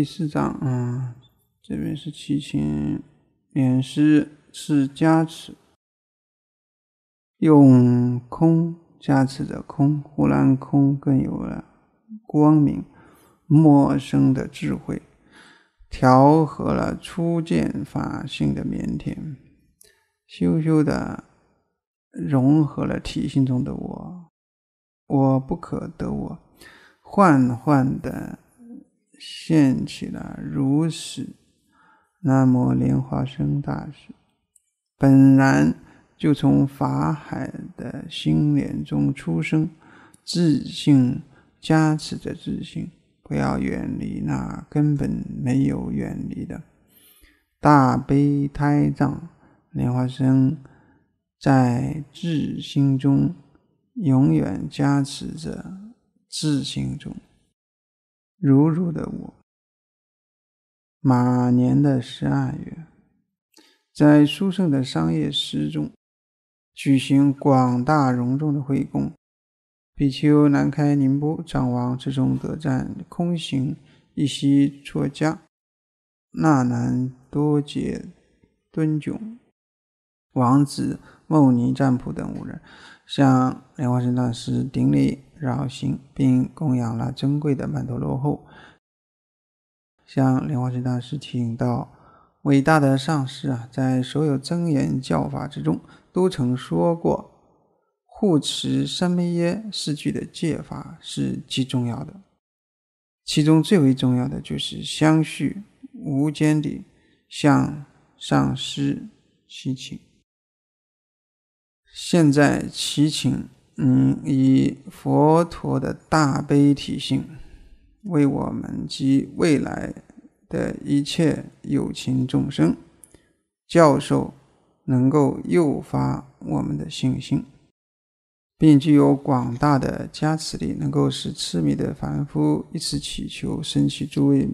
第四章啊，这边是七情，免失是加持，用空加持的空，忽然空更有了光明，陌生的智慧，调和了初见法性的腼腆，羞羞的融合了体性中的我，我不可得我，幻幻的。现起了如是，南无莲花生大师，本然就从法海的心莲中出生，自性加持着自性，不要远离那根本没有远离的，大悲胎藏莲花生，在自心中永远加持着自心中。如如的我，马年的十二月，在书圣的商业诗中，举行广大隆重的会供。比丘南开宁波长王之中得赞空行一息错家，纳南多杰敦炯王子梦尼占卜等五人，向莲花生大师顶礼。绕行并供养了珍贵的曼陀罗后，向莲花生大师提请到：伟大的上师啊，在所有真言教法之中，都曾说过护持三昧耶四句的戒法是极重要的，其中最为重要的就是相续无间地向上师祈请。现在祈请。嗯，以佛陀的大悲体性为我们及未来的一切有情众生教授，能够诱发我们的信心，并具有广大的加持力，能够使痴迷的凡夫一次祈求升起诸位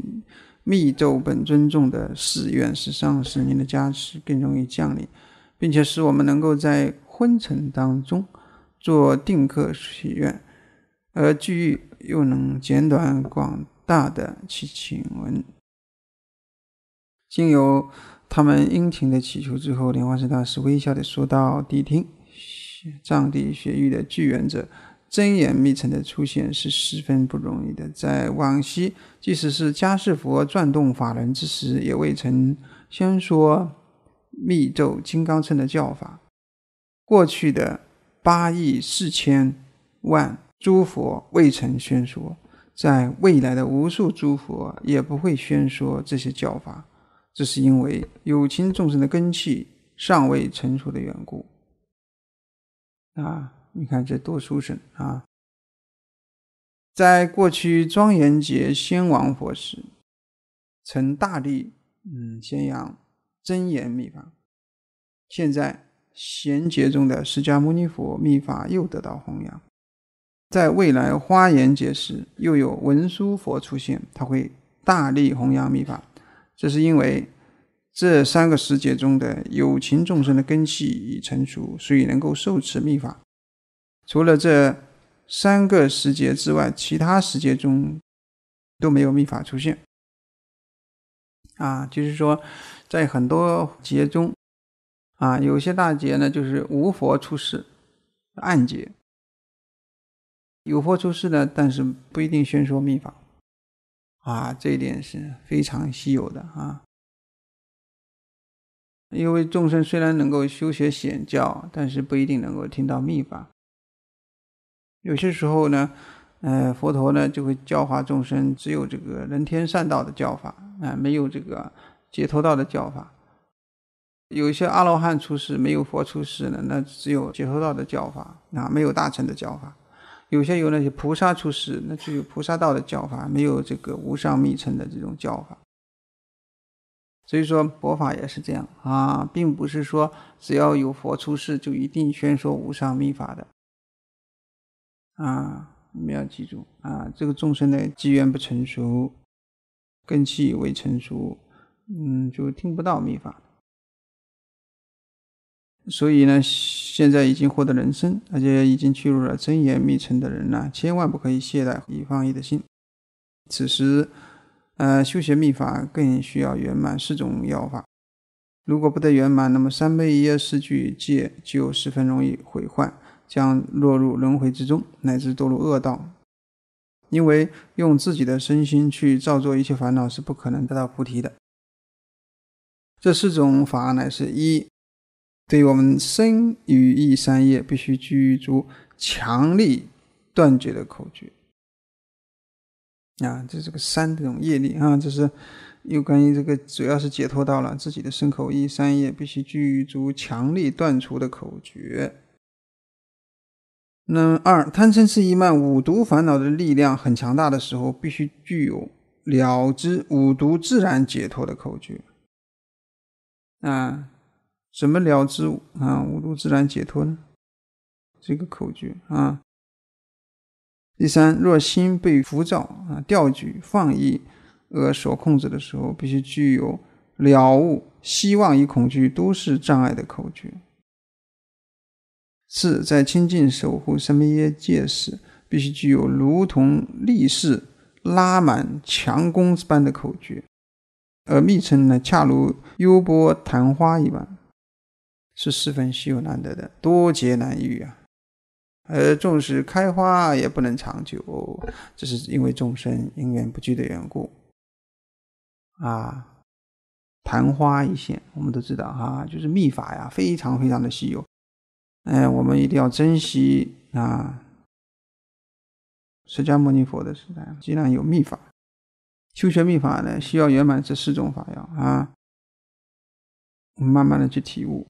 密咒本尊重的誓愿，使上师您的加持更容易降临，并且使我们能够在昏沉当中。做定课祈愿，而具玉又能简短广大的其请文。经由他们殷勤的祈求之后，莲花生大师微笑的说道：“谛听，藏地学玉的聚缘者，真言密乘的出现是十分不容易的。在往昔，即使是家世佛转动法轮之时，也未曾先说密咒金刚乘的教法。过去的。”八亿四千万诸佛未曾宣说，在未来的无数诸佛也不会宣说这些教法，这是因为有情众生的根器尚未成熟的缘故。啊，你看这多殊胜啊！在过去庄严劫先王佛时，曾大力嗯宣扬真言秘法，现在。贤劫中的释迦牟尼佛密法又得到弘扬，在未来花严节时又有文殊佛出现，他会大力弘扬密法。这是因为这三个时节中的有情众生的根器已成熟，所以能够受持密法。除了这三个时节之外，其他时节中都没有密法出现。啊，就是说，在很多节中。啊，有些大劫呢，就是无佛出世，暗劫；有佛出世呢，但是不一定宣说密法。啊，这一点是非常稀有的啊。因为众生虽然能够修学显教，但是不一定能够听到密法。有些时候呢，呃，佛陀呢就会教化众生，只有这个人天善道的教法，啊，没有这个解脱道的教法。有些阿罗汉出世，没有佛出世呢，那只有解脱道的教法啊，没有大乘的教法；有些有那些菩萨出世，那就有菩萨道的教法，没有这个无上密乘的这种教法。所以说佛法也是这样啊，并不是说只要有佛出世就一定宣说无上密法的啊，你们要记住啊，这个众生的机缘不成熟，根器未成熟，嗯，就听不到密法。所以呢，现在已经获得人生，而且已经进入了真言密乘的人呢，千万不可以懈怠以放逸的心。此时，呃，修学密法更需要圆满四种药法。如果不得圆满，那么三昧耶四句戒就十分容易毁坏，将落入轮回之中，乃至堕入恶道。因为用自己的身心去造作一切烦恼，是不可能得到菩提的。这四种法乃是一。对于我们身与意三业必须具足强力断绝的口诀，啊，这是个三这种业力啊，这是又关于这个主要是解脱到了自己的身口意三业必须具足强力断除的口诀。那二贪嗔痴疑慢五毒烦恼的力量很强大的时候，必须具有了知五毒自然解脱的口诀，啊。怎么了知啊？无度自然解脱呢？这个口诀啊。第三，若心被浮躁啊、调举、放逸而所控制的时候，必须具有了悟希望与恐惧都是障碍的口诀。四，在清净守护三昧耶界时，必须具有如同力士拉满强弓般的口诀，而密称呢，恰如幽波昙花一般。是十分稀有难得的，多劫难遇啊！而纵使开花也不能长久，这是因为众生因缘不具的缘故啊。昙花一现，我们都知道啊，就是秘法呀，非常非常的稀有。哎，我们一定要珍惜啊！释迦牟尼佛的时代，既然有秘法，修学秘法呢，需要圆满这四种法要啊，慢慢的去体悟。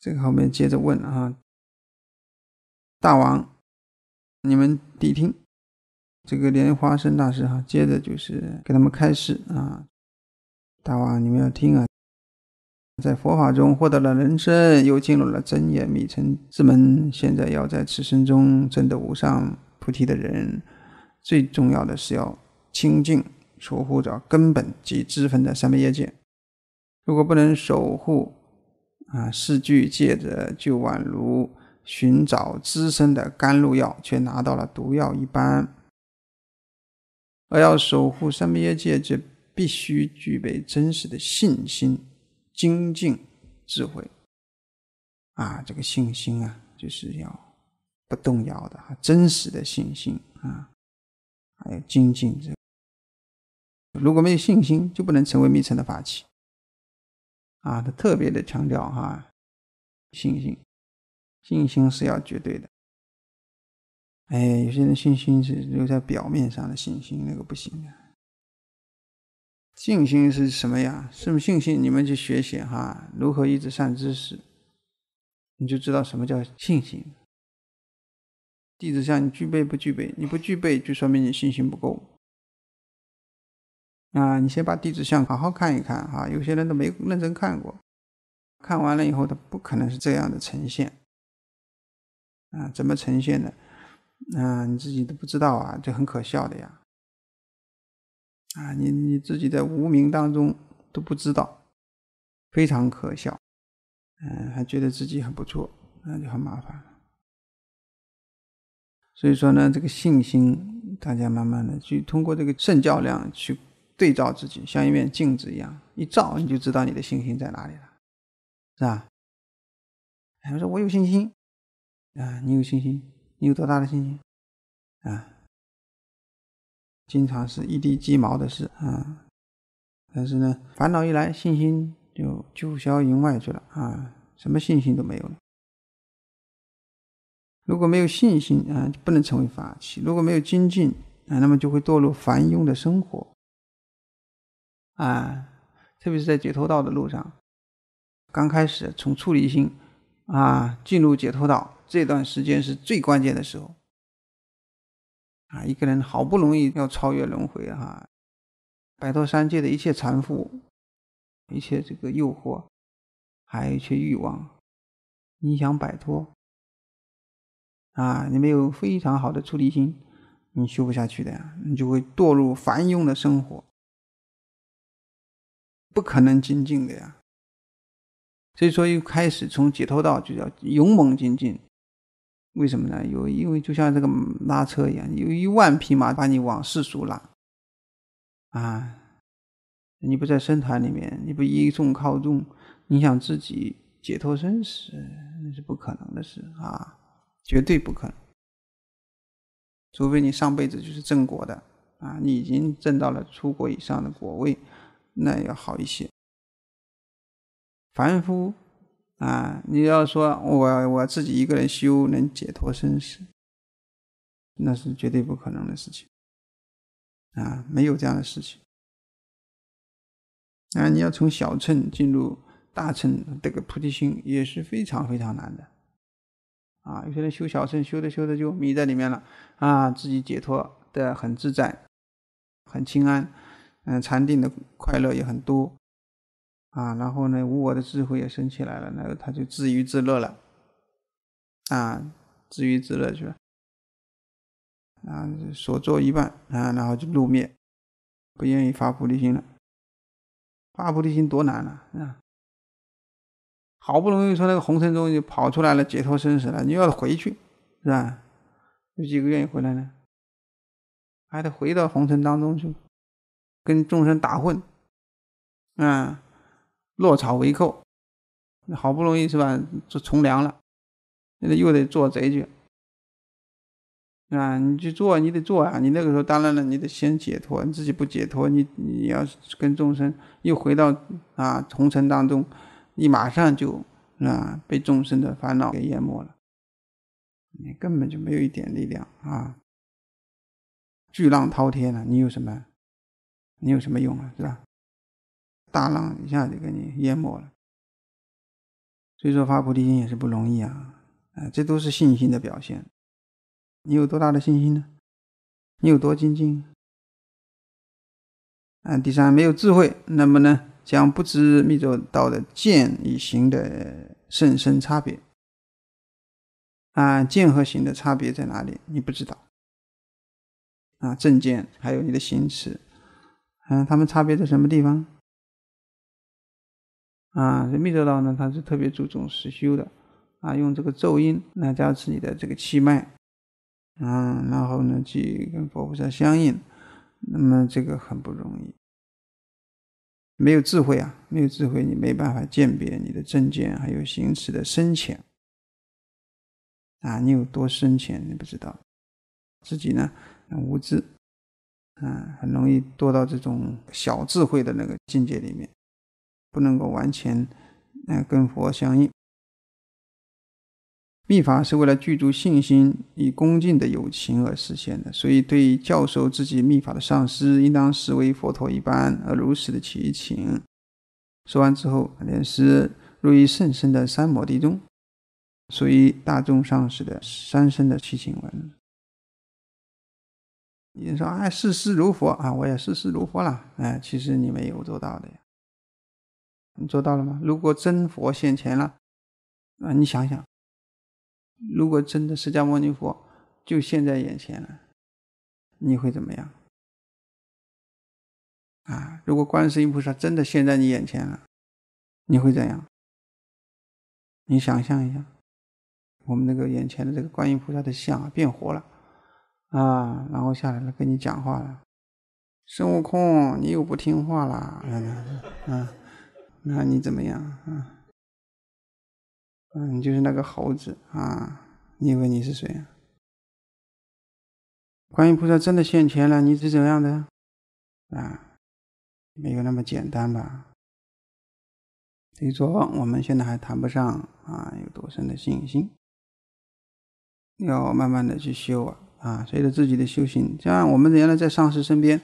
这个后面接着问啊，大王，你们谛听，这个莲花生大师哈，接着就是给他们开示啊，大王，你们要听啊，在佛法中获得了人生，又进入了真眼密尘之门，现在要在此生中证得无上菩提的人，最重要的是要清净，守护着根本及自分的三昧业界。如果不能守护。啊，世俱借着就宛如寻找滋身的甘露药，却拿到了毒药一般。而要守护三明业界，就必须具备真实的信心、精进、智慧。啊，这个信心啊，就是要不动摇的，真实的信心啊，还有精进。这如果没有信心，就不能成为密城的法器。啊，他特别的强调哈，信心，信心是要绝对的。哎，有些人信心是留在表面上的信心，那个不行的。信心是什么呀？什么信心？你们去学习哈，如何一直善知识，你就知道什么叫信心。弟子上你具备不具备？你不具备，就说明你信心不够。啊，你先把地址相好好看一看啊！有些人都没认真看过，看完了以后，他不可能是这样的呈现啊！怎么呈现的？啊，你自己都不知道啊，这很可笑的呀！啊，你你自己在无名当中都不知道，非常可笑。嗯，还觉得自己很不错，那就很麻烦了。所以说呢，这个信心，大家慢慢的去通过这个正较量去。对照自己，像一面镜子一样，一照你就知道你的信心在哪里了，是吧？我说：“我有信心。”啊，你有信心？你有多大的信心？啊，经常是一地鸡毛的事啊。但是呢，烦恼一来，信心就九霄云外去了啊，什么信心都没有了。如果没有信心啊，就不能成为法器；如果没有精进啊，那么就会堕入凡庸的生活。啊，特别是在解脱道的路上，刚开始从处离心，啊，进入解脱道这段时间是最关键的时候。啊，一个人好不容易要超越轮回哈，摆脱三界的一切缠缚，一切这个诱惑，还有些欲望，你想摆脱，啊，你没有非常好的处离心，你修不下去的，你就会堕入凡庸的生活。不可能精进的呀，所以说一开始从解脱道就叫勇猛精进，为什么呢？有因为就像这个拉车一样，有一万匹马把你往世俗拉，啊，你不在僧团里面，你不依众靠众，你想自己解脱生死，那是不可能的事啊，绝对不可能，除非你上辈子就是正果的啊，你已经证到了出国以上的果位。那要好一些。凡夫啊，你要说我我自己一个人修能解脱生死，那是绝对不可能的事情啊，没有这样的事情。啊，你要从小乘进入大乘这个菩提心也是非常非常难的啊。有些人修小乘，修着修着就迷在里面了啊，自己解脱的很自在，很清安。嗯，禅定的快乐也很多啊，然后呢，无我的智慧也升起来了，然后他就自娱自乐了啊，自娱自乐去了啊，所作一半啊，然后就露面，不愿意发菩提心了，发菩提心多难啊，好不容易从那个红尘中就跑出来了，解脱生死了，你要回去是吧？有几个愿意回来呢？还得回到红尘当中去。跟众生打混，嗯，落草为寇，好不容易是吧？做从良了，那又得做贼去，啊，你去做，你得做啊！你那个时候当然了，你得先解脱，你自己不解脱，你你要是跟众生又回到啊红尘当中，你马上就啊被众生的烦恼给淹没了，你根本就没有一点力量啊！巨浪滔天了，你有什么？你有什么用啊？是吧？大浪一下就给你淹没了。所以说发菩提心也是不容易啊！啊，这都是信心的表现。你有多大的信心呢？你有多精进？啊，第三没有智慧，那么呢，将不知密咒道的见与行的甚深差别啊，见和行的差别在哪里？你不知道啊，正见还有你的行持。嗯，他们差别在什么地方？啊，这密咒道呢，它是特别注重实修的，啊，用这个咒音来加持你的这个气脉，嗯，然后呢，去跟佛菩萨相应，那么这个很不容易。没有智慧啊，没有智慧，你没办法鉴别你的正见，还有行持的深浅，啊，你有多深浅你不知道，自己呢很无知。嗯，很容易堕到这种小智慧的那个境界里面，不能够完全嗯跟佛相应。密法是为了具足信心与恭敬的友情而实现的，所以对教授自己密法的上师，应当视为佛陀一般而如实的起请。说完之后，莲师入于甚深的三摩地中，属于大众上师的三生的祈请文。你说：“哎，视师如佛啊，我也视师如佛了。”哎，其实你没有做到的呀，你做到了吗？如果真佛现前了，啊，你想想，如果真的释迦牟尼佛就现在眼前了，你会怎么样？啊，如果观世音菩萨真的现在你眼前了，你会怎样？你想象一下，我们那个眼前的这个观音菩萨的像变活了。啊，然后下来了跟你讲话了，孙悟空，你又不听话了，嗯，那你怎么样？嗯，你就是那个猴子啊，你以为你是谁啊？观音菩萨真的现前了，你是怎样的？啊，没有那么简单吧？以说，我们现在还谈不上啊，有多深的信心，要慢慢的去修啊。啊，随着自己的修行，像我们原来在上师身边，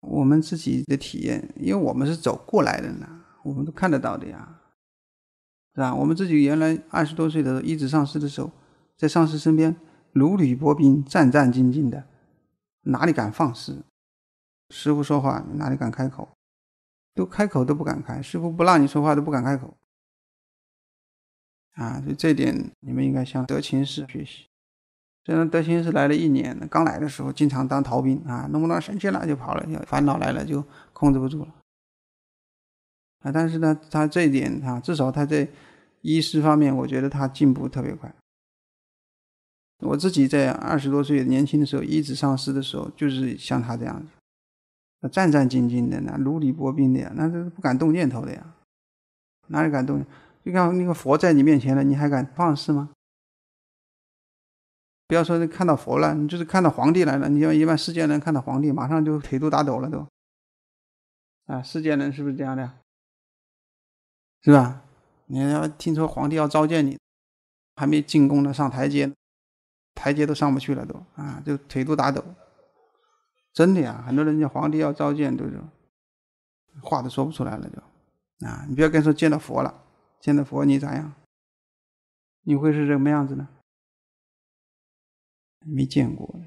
我们自己的体验，因为我们是走过来的呢，我们都看得到的呀，是吧？我们自己原来二十多岁的时候，一直上师的时候，在上师身边，如履薄冰，战战兢兢的，哪里敢放肆？师傅说话，哪里敢开口？都开口都不敢开，师傅不让你说话都不敢开口。啊，所以这点你们应该向德勤师学习。这德兴是来了一年，刚来的时候经常当逃兵啊，弄不到生气了就跑了，烦恼来了就控制不住了。啊，但是呢，他这一点啊，至少他在医师方面，我觉得他进步特别快。我自己在二十多岁年轻的时候，一直上师的时候，就是像他这样子，战战兢兢的，那如履薄冰的，呀，那这是不敢动念头的呀，哪里敢动？就像那个佛在你面前了，你还敢放肆吗？不要说是看到佛了，你就是看到皇帝来了，你像一般世间人看到皇帝，马上就腿都打抖了都。啊，世界人是不是这样的？是吧？你要听说皇帝要召见你，还没进宫呢，上台阶，台阶都上不去了都啊，就腿都打抖。真的呀，很多人家皇帝要召见，都是话都说不出来了就。啊，你不要跟说见到佛了，见到佛你咋样？你会是什么样子呢？没见过，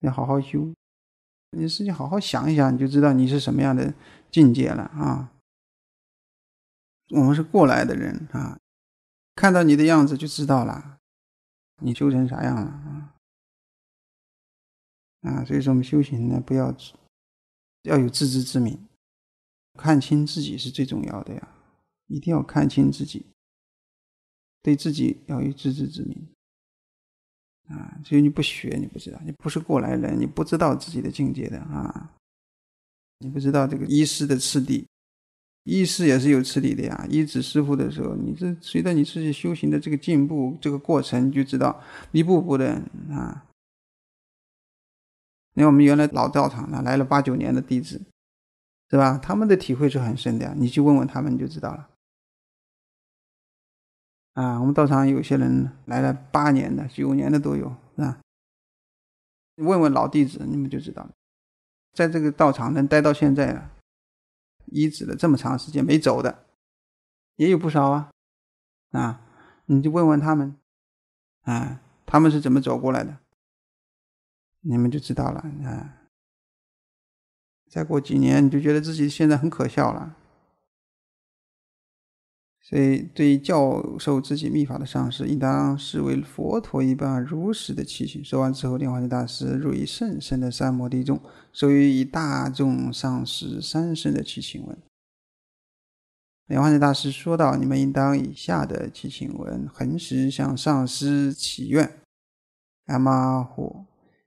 要好好修。你自己好好想一想，你就知道你是什么样的境界了啊。我们是过来的人啊，看到你的样子就知道了，你修成啥样了啊？啊，所以说我们修行呢，不要要有自知之明，看清自己是最重要的呀，一定要看清自己，对自己要有自知之明。啊，所以你不学你不知道，你不是过来人，你不知道自己的境界的啊，你不知道这个医师的次第，医师也是有次第的呀。医子师傅的时候，你这随着你自己修行的这个进步，这个过程你就知道一步步的啊。你看我们原来老道场呢，来了八九年的弟子，是吧？他们的体会是很深的，呀，你去问问他们你就知道了。啊，我们道场有些人来了八年的、九年的都有啊。问问老弟子，你们就知道了。在这个道场能待到现在，医治了这么长时间没走的，也有不少啊。啊，你就问问他们，啊，他们是怎么走过来的，你们就知道了啊。再过几年，你就觉得自己现在很可笑了。对对，教授自己秘法的上师，应当视为佛陀一般如实的祈请。说完之后，莲花生大师入以甚深的三摩地中，授予以大众上师三生的祈请文。莲花生大师说道：“你们应当以下的祈请文，恒时向上师祈愿：‘阿嘛火，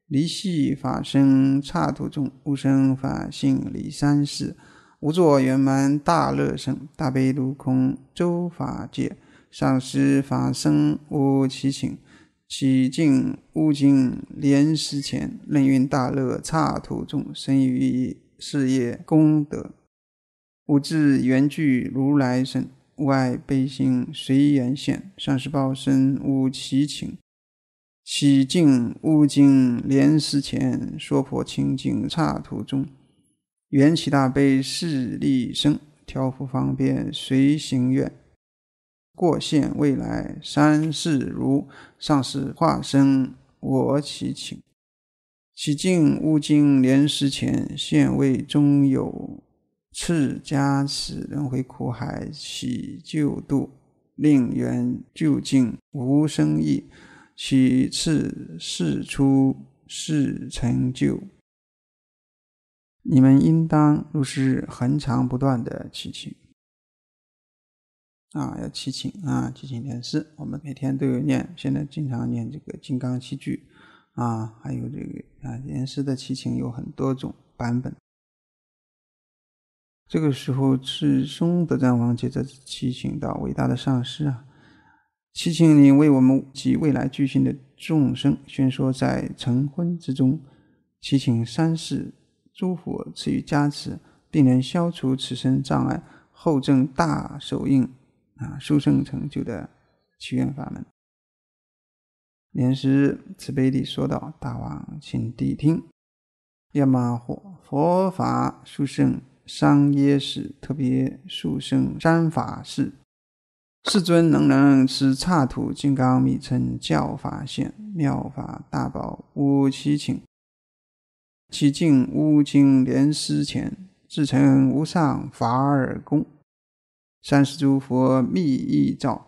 离系法身刹度众，无生法性离三世。’”无作圆满大乐身，大悲如空周法界，上师法身无其情，起敬悟净莲师前，任运大乐刹土中，生于事业功德，五智圆具如来身，无碍悲心随缘现，上师报身无其情，起敬悟净莲师前，说破清净刹土中。缘起大悲是力生，调伏方便随行愿，过现未来三世如上是化身我祈请，起敬悟经莲师前，现为中有次加持，轮回苦海喜救度，令缘旧境无生意，其次是出是成就。你们应当如是恒常不断的祈请啊，要祈请啊，祈请莲师。我们每天都有念，现在经常念这个金刚七句啊，还有这个啊，莲师的祈请有很多种版本。这个时候，智松德赞王接着祈请到伟大的上师啊，祈请你为我们及未来巨星的众生宣说在成婚之中祈请三世。”诸佛赐予加持，并能消除此生障碍，后证大手印啊，殊胜成就的祈愿法门。莲师慈悲地说道：“大王，请谛听！要么佛佛法殊胜，商耶识，特别殊胜，三法事，世尊能能持刹土金刚密乘教法现妙法大宝乌七请。”其境乌金莲师前，自成无上法尔功。三世诸佛密意照，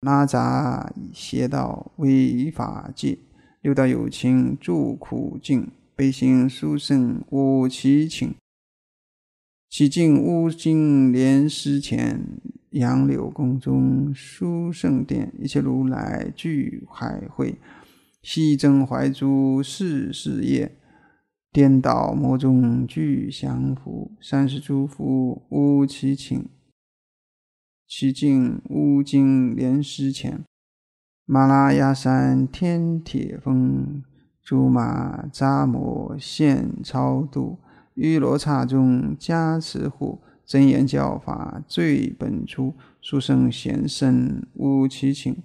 拉杂邪道为法界。六道有情助苦境，悲心殊胜无其情。其境乌金莲师前，杨柳宫中殊胜殿，一切如来聚海会，西真怀珠事事业。颠倒魔中俱降伏，三十诸佛无其请，其境无经莲师前，马拉雅山天铁峰，竹玛扎摩现超度，玉罗刹中加持护，真言教法最本初，书生贤圣无其请。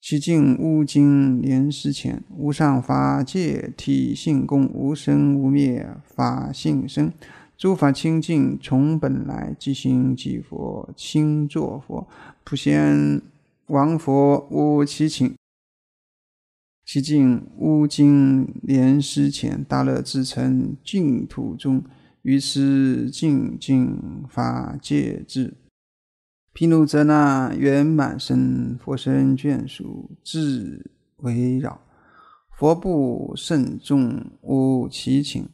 其境无净莲师前，无上法界体性功，无生无灭法性生，诸法清净从本来，即心即佛，心作佛，普贤王佛无其情。其境无净莲师前，大乐至诚净土中，于此净静法界智。毗卢遮那圆满身，佛身眷属自围绕。佛不甚众，无其情。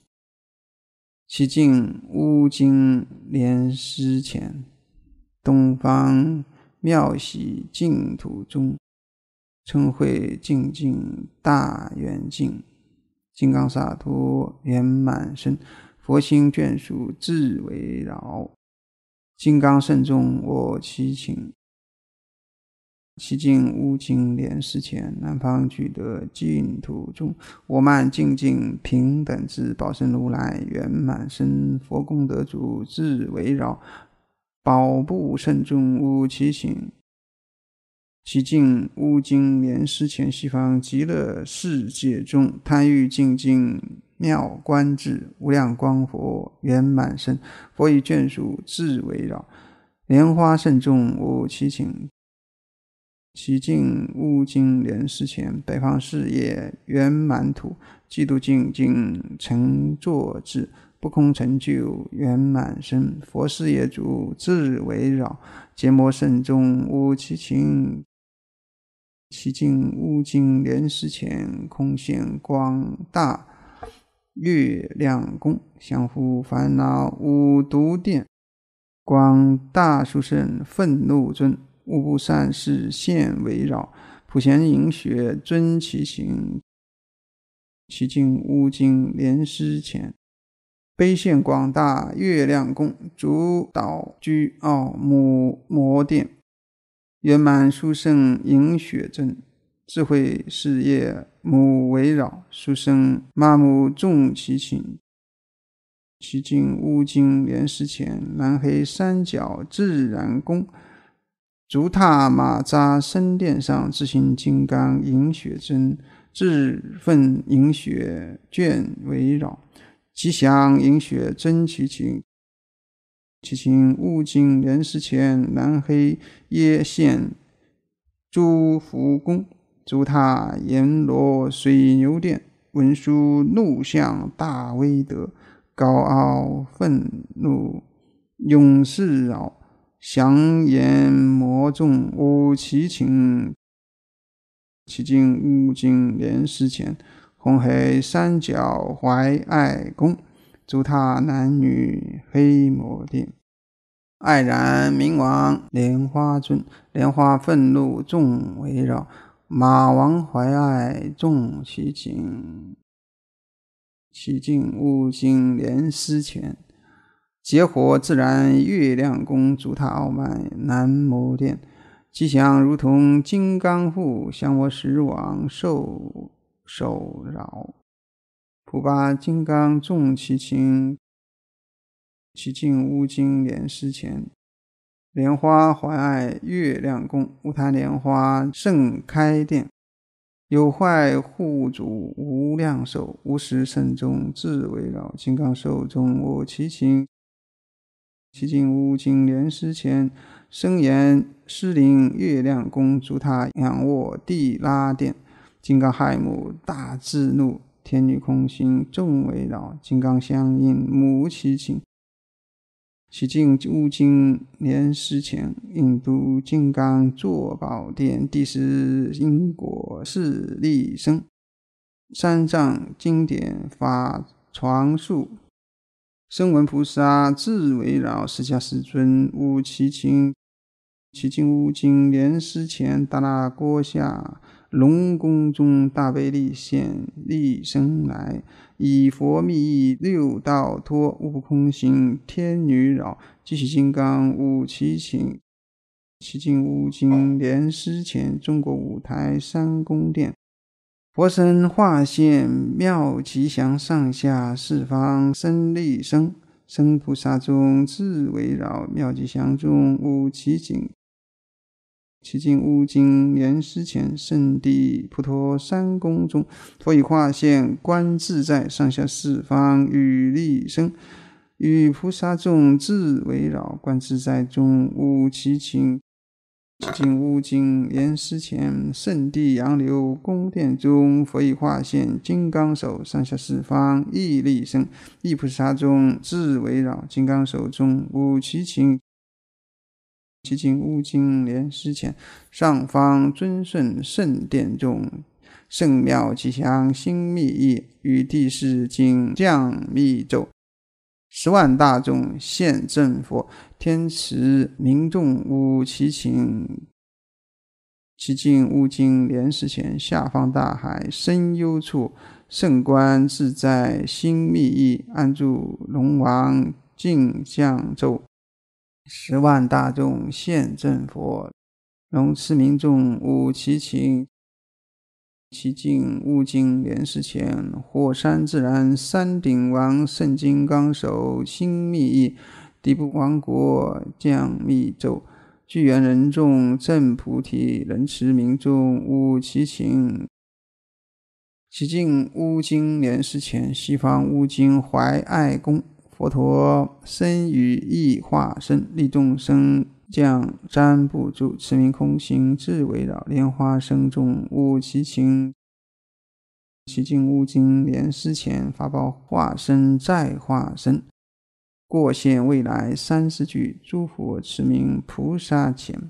其境无尽，莲师前，东方妙喜净土中，称慧净境大圆净，金刚萨埵圆满身，佛心眷属自围绕。金刚胜中我其情，其境无经莲师前，南方取得净土中，我慢静静平等至宝生如来圆满身，佛功德主自围绕，宝不胜众，无其情，其境无经莲师前，西方极乐世界中，贪欲静静。妙观智，无量光佛圆满身，佛以眷属自围绕，莲花圣众无其情，其境乌经莲师前，北方事业圆满土，嫉妒净净成坐智，不空成就圆满身，佛事业主自围绕，结摩圣众无其情，其境乌经莲师前，空现光大。月亮宫相互烦恼五毒殿，广大书生愤怒尊，无不善事现围绕，普贤迎雪尊其行，其境乌金莲师前，悲现广大月亮宫，主导居奥母魔殿，圆满书生迎雪尊，智慧事业。母围绕书生，骂母重其情。其经乌金莲丝前，蓝黑三角自然功。足踏马扎身垫上，自行金刚饮血针，自奋饮血卷围绕。吉祥饮血真其情，其情乌金莲丝前，蓝黑耶现诸福功。足踏阎罗水牛殿，文殊怒向大威德，高傲愤怒永世扰降阎魔众，五其情迄今悟净莲师前，红黑三角怀爱宫，足踏男女黑魔殿，爱然冥王莲花尊，莲花愤怒众围绕。马王怀爱重其情，其境乌金连丝钱，结火自然月亮宫，足踏傲慢难谋殿，吉祥如同金刚护，向我使王受受饶，普巴金刚重其情，其境乌金连丝钱。莲花怀爱月亮宫，乌塔莲花盛开殿，有坏护主无量寿，无时圣众自围绕。金刚寿中我其情，其境无金莲师前，生言失灵月亮宫，足塔仰卧地拉殿，金刚亥母大智怒，天女空心众围绕，金刚相应母其情。其境乌金莲师前，引度金刚座宝殿，第十因果势利生，三藏经典法传述，声闻菩萨自围绕释迦世尊，悟其情。其境乌金莲师前，达那郭下龙宫中，大悲力现利生来。以佛密意六道托，悟空行天女扰，继起金刚悟其情，其境无经连师前，中国五台三宫殿，佛身化现妙吉祥，上下四方生立生，生菩萨中自围绕，妙吉祥中悟其景。其境乌金岩师前圣地，普陀三宫中，佛以化现观自在，上下四方欲立生，与菩萨众自围绕，观自在中无其情。其境乌金岩师前圣地，杨流宫殿中，佛以化现金刚手，上下四方亦立生，亦菩萨众自围绕，金刚手中无其情。其境乌金莲师前，上方尊顺圣殿中，圣庙吉祥心密意，与地势经降密咒，十万大众现正佛，天池民众乌其情。其境乌金莲丝前，下方大海深幽处，圣观自在心密意，安住龙王净降咒。十万大众现正佛，龙慈民众悟其情，其境乌金莲石前，火山自然山顶王，圣金刚手心密意，底部王国降密咒，巨猿人众正菩提，仁慈民众悟其情，其境乌金莲石前，西方乌金怀爱宫。佛陀身与意化身，利众生，将旃不住，持名空行智围绕，莲花生中悟其情，其境悟经莲师前，法宝化身再化身，过现未来三十句，诸佛持名菩萨前，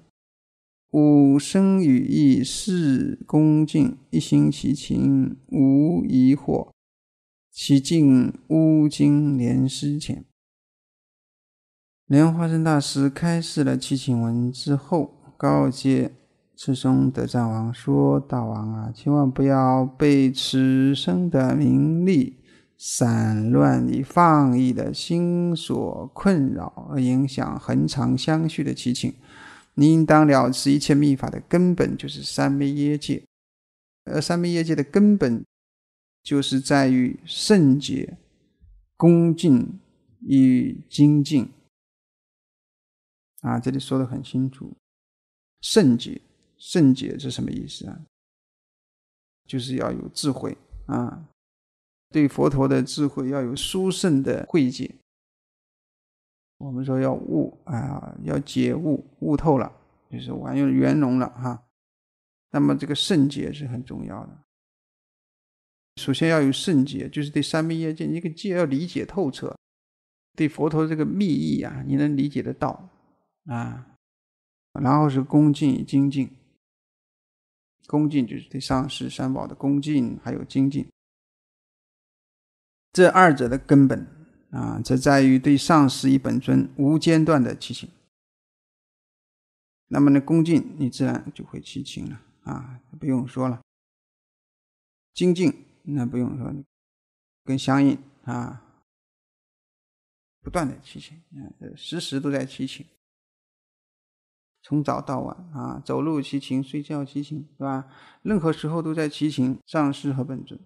吾身与意是恭敬，一心其情无疑惑。其境乌金莲师前，莲花生大师开示了七情文之后，告诫赤松德赞王说：“大王啊，千万不要被此生的名利散乱你放逸的心所困扰而影响恒常相续的七情，你应当了知一切密法的根本就是三昧耶界。而三昧耶界的根本。”就是在于圣洁、恭敬与精进啊，这里说的很清楚。圣洁，圣洁是什么意思啊？就是要有智慧啊，对佛陀的智慧要有殊胜的慧解。我们说要悟啊，要解悟，悟透了，就是完圆融了哈。那么这个圣洁是很重要的。首先要有圣洁，就是对三昧业界一个戒要理解透彻，对佛陀这个密意啊，你能理解得到啊。然后是恭敬与精进。恭敬就是对上师三宝的恭敬，还有精进。这二者的根本啊，则在于对上师一本尊无间断的祈请。那么呢，恭敬你自然就会祈请了啊，不用说了。精进。那不用说，跟相应啊，不断的祈请啊，时时都在祈请，从早到晚啊，走路祈请，睡觉祈请，是吧？任何时候都在祈请。上师和本尊，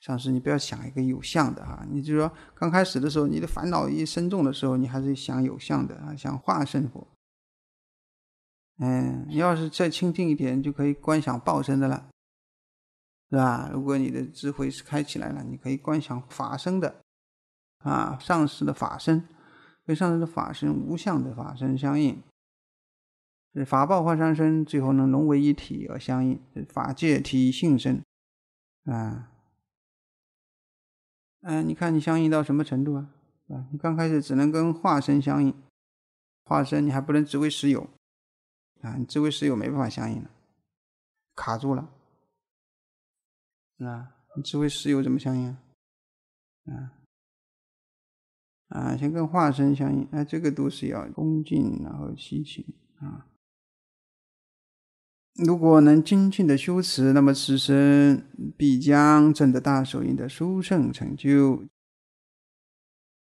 上师，你不要想一个有相的啊，你就说刚开始的时候，你的烦恼一生重的时候，你还是想有相的啊，想化身佛。嗯，你要是再清静一点，就可以观想报身的了。是吧？如果你的智慧是开起来了，你可以观想法身的，啊，上师的法身，跟上师的法身、无相的法身相应，是法报化三身，最后能融为一体而相应，是法界体性身，啊，嗯，你看你相应到什么程度啊？啊，你刚开始只能跟化身相应，化身你还不能智为实有，啊，你智为实有没办法相应了，卡住了。啊，你智慧石有怎么相应？啊啊，先跟化身相应，哎，这个都是要恭敬，然后吸求啊。如果能精进的修持，那么此生必将证得大手印的殊胜成就，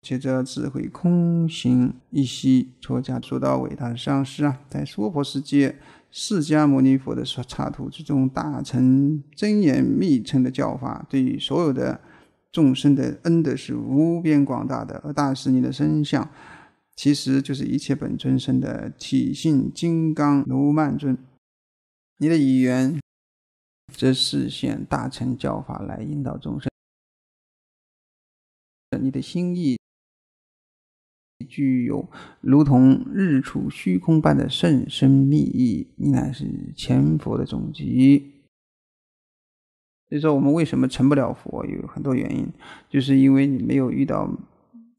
接着智慧空行一息，出家做到伟大的上师啊，在娑婆世界。释迦牟尼佛的插图之中，大乘真言密称的教法对于所有的众生的恩德是无边广大的，而大师你的身相其实就是一切本尊身的体性金刚卢曼尊，你的语言则是现大乘教法来引导众生，你的心意。具有如同日出虚空般的甚深密意，依乃是前佛的总集。所以说，我们为什么成不了佛，有很多原因，就是因为你没有遇到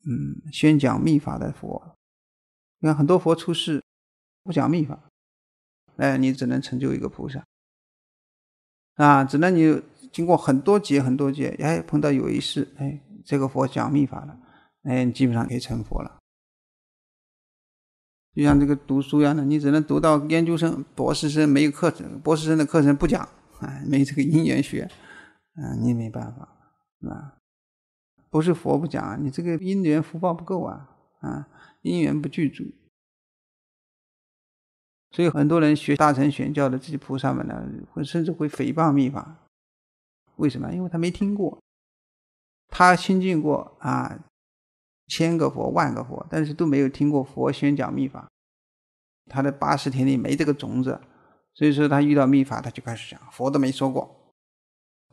嗯宣讲密法的佛。你看，很多佛出世不讲密法，哎，你只能成就一个菩萨啊，只能你经过很多劫、很多劫，哎，碰到有一世，哎，这个佛讲密法了，哎，你基本上可以成佛了。就像这个读书一样的，你只能读到研究生、博士生，没有课程，博士生的课程不讲，啊，没这个因缘学，啊，你没办法，是吧？不是佛不讲，你这个因缘福报不够啊，啊，因缘不具足，所以很多人学大乘玄教的这些菩萨们呢，会甚至会诽谤密法，为什么？因为他没听过，他亲近过啊。千个佛万个佛，但是都没有听过佛宣讲密法，他的八十天里没这个种子，所以说他遇到密法他就开始讲佛都没说过，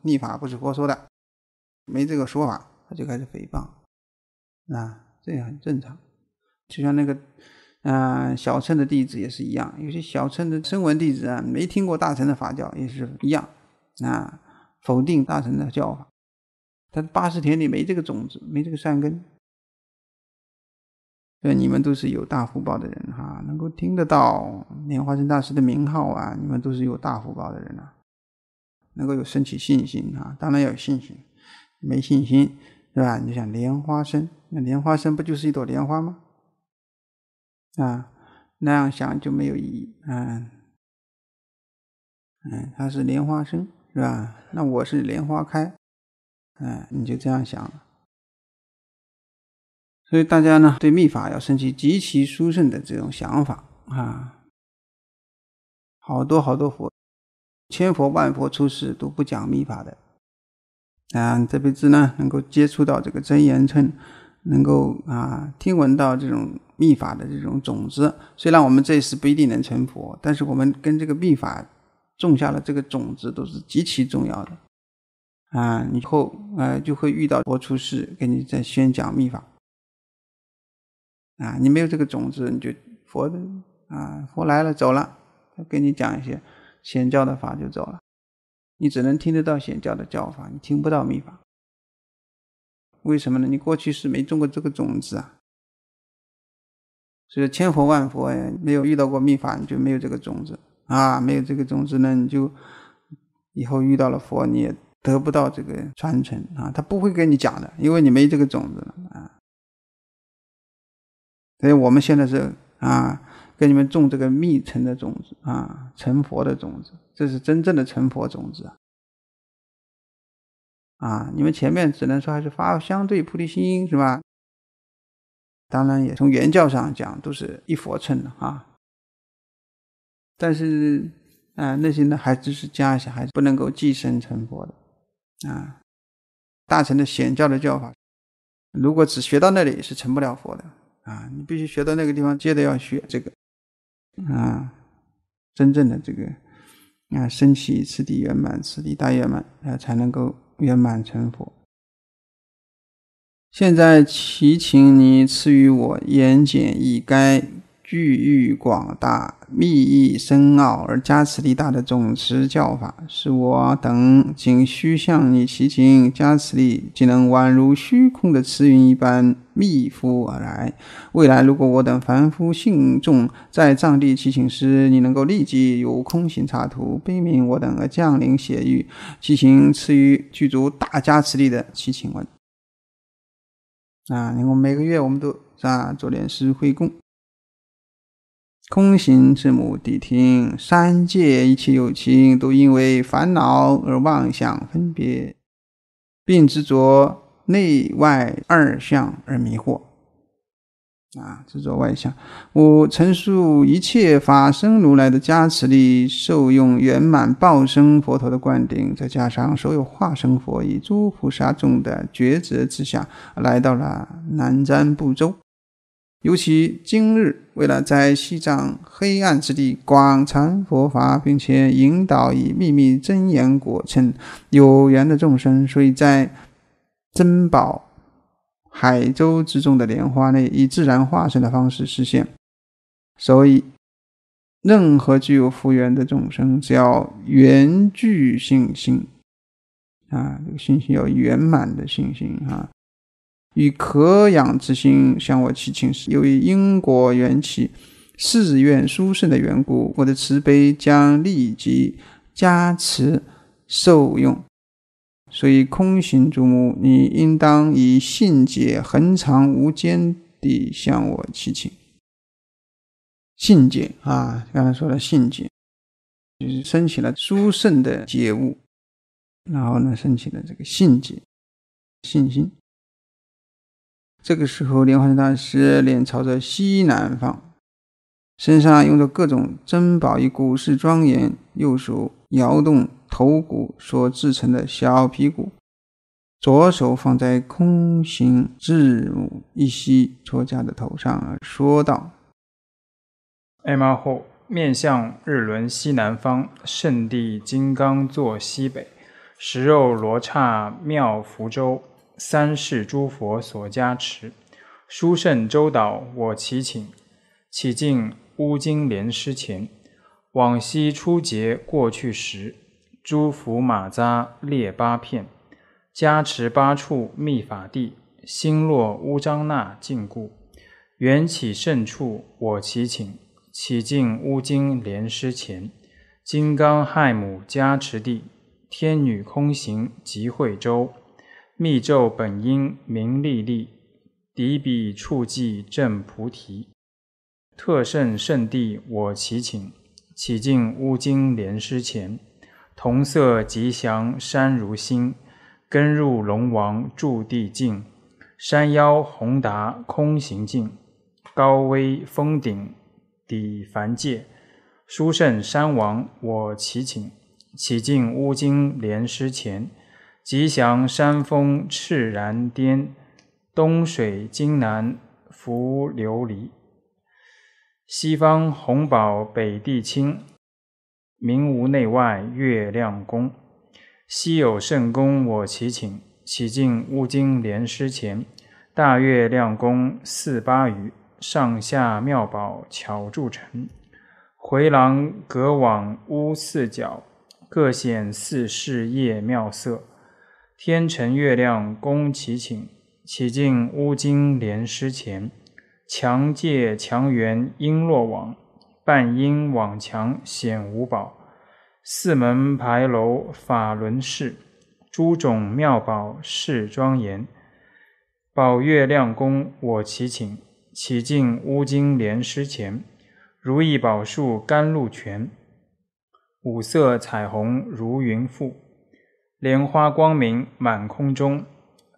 密法不是佛说的，没这个说法他就开始诽谤，啊，这也很正常。就像那个，嗯，小乘的弟子也是一样，有些小乘的声闻弟子啊，没听过大乘的法教也是一样，啊，否定大乘的教法，他八十天里没这个种子，没这个善根。对，你们都是有大福报的人哈，能够听得到莲花生大师的名号啊，你们都是有大福报的人啊，能够有升起信心啊，当然要有信心，没信心是吧？你像莲花生，那莲花生不就是一朵莲花吗？啊，那样想就没有意义，嗯，嗯，他是莲花生是吧？那我是莲花开，嗯，你就这样想。所以大家呢，对秘法要升起极其殊胜的这种想法啊！好多好多佛，千佛万佛出世都不讲秘法的啊！这辈子呢，能够接触到这个真言称，能够啊听闻到这种秘法的这种种子，虽然我们这一世不一定能成佛，但是我们跟这个秘法种下了这个种子，都是极其重要的啊！以后啊，就会遇到佛出世给你再宣讲秘法。啊，你没有这个种子，你就佛啊，佛来了走了，他跟你讲一些显教的法就走了，你只能听得到显教的教法，你听不到密法。为什么呢？你过去是没种过这个种子啊，所以千佛万佛呀，没有遇到过密法，你就没有这个种子啊，没有这个种子呢，你就以后遇到了佛你也得不到这个传承啊，他不会跟你讲的，因为你没这个种子了啊。所以我们现在是啊，给你们种这个密乘的种子啊，成佛的种子，这是真正的成佛种子啊！啊，你们前面只能说还是发相对菩提心是吧？当然也从原教上讲，都是一佛乘的啊。但是啊，那些呢还只是加一下，还是不能够寄生成佛的啊。大乘的显教的教法，如果只学到那里是成不了佛的。啊，你必须学到那个地方，接着要学这个，啊，真正的这个，啊，升起次第圆满，次第大圆满，啊，才能够圆满成佛。现在祈请你赐予我言简意赅。具欲广大，密意深奥，而加持力大的总持教法，是我等仅需向你祈请加持力，即能宛如虚空的慈云一般密敷而来。未来如果我等凡夫信众在藏地祈请时，你能够立即由空行插图，悲悯我等而降临血域，祈请赐予具足大加持力的祈请文。啊，我每个月我们都是做点施会供。空行之母谛听，三界一切有情都因为烦恼而妄想分别，并执着内外二相而迷惑。啊，执着外相。我陈述一切法身如来的加持力，受用圆满报身佛陀的灌顶，再加上所有化身佛以诸菩萨众的抉择之下，来到了南瞻部洲。尤其今日，为了在西藏黑暗之地广传佛法，并且引导以秘密真言果称有缘的众生，所以在珍宝海州之中的莲花内，以自然化身的方式实现。所以，任何具有福缘的众生，只要缘具信心，啊，这个信心要圆满的信心，啊。以可养之心向我祈请时，由于因果缘起、誓愿殊胜的缘故，我的慈悲将立即加持受用。所以，空行祖母，你应当以信解恒常无间地向我祈请。信解啊，刚才说的信解，就是申起了殊胜的解悟，然后呢，申起了这个信解、信心。这个时候，莲花生大师脸朝着西南方，身上用着各种珍宝与古式庄严，右手摇动头骨所制成的小皮鼓，左手放在空行智母一息坐家的头上，说道：“艾玛，后面向日轮西南方，圣地金刚座西北，食肉罗刹妙福州。”三世诸佛所加持，殊胜周岛我祈请，起敬乌金莲师前，往昔初结过去时，诸佛马扎列八片，加持八处密法地，心落乌张那禁故，缘起胜处我祈请，起敬乌金莲师前，金刚亥母加持地，天女空行集会周。密咒本因明利利，敌比触迹证菩提，特胜圣地我祈请，祈敬乌金莲师前，同色吉祥山如心，根入龙王驻地境，山腰宏达空行境，高危峰顶抵凡界，殊胜山王我祈请，祈敬乌金莲师前。吉祥山峰赤然巅，东水经南浮琉璃，西方红宝北地青，明无内外月亮宫。西有圣宫我其寝，起进乌金莲师前，大月亮宫四八余，上下妙宝巧筑成，回廊隔网屋四角，各显四世业妙色。天辰月亮宫，其请起敬乌金莲师前，强界强缘璎珞网，半璎网强显五宝，四门牌楼法轮室，诸种妙宝饰庄严，宝月亮宫我祈请起敬乌金莲师前，如意宝树甘露泉，五色彩虹如云覆。莲花光明满空中，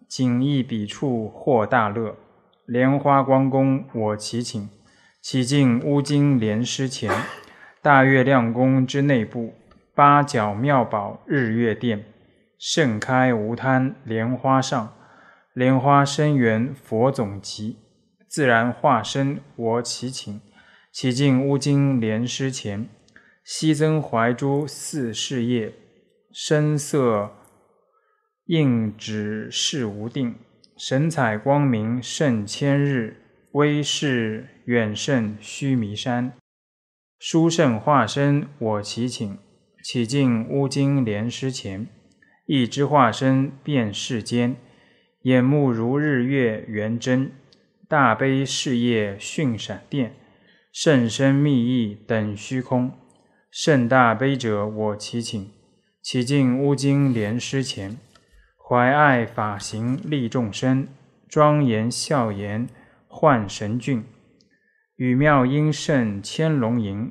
景逸笔处获大乐。莲花光宫我祈请，祈敬乌金莲师前。大月亮宫之内部，八角妙宝日月殿，盛开无贪莲花上，莲花生源佛总集，自然化身我祈请，祈敬乌金莲师前。西增怀珠四事业。声色应指势无定，神采光明胜千日，威势远胜须弥山，殊胜化身我祈请，祈敬乌金莲师前，一之化身遍世间，眼目如日月圆睁，大悲事业迅闪电，甚深密意等虚空，甚大悲者我祈请。起境乌金莲师前，怀爱法行利众生，庄严笑颜幻神俊，雨妙音胜千龙吟，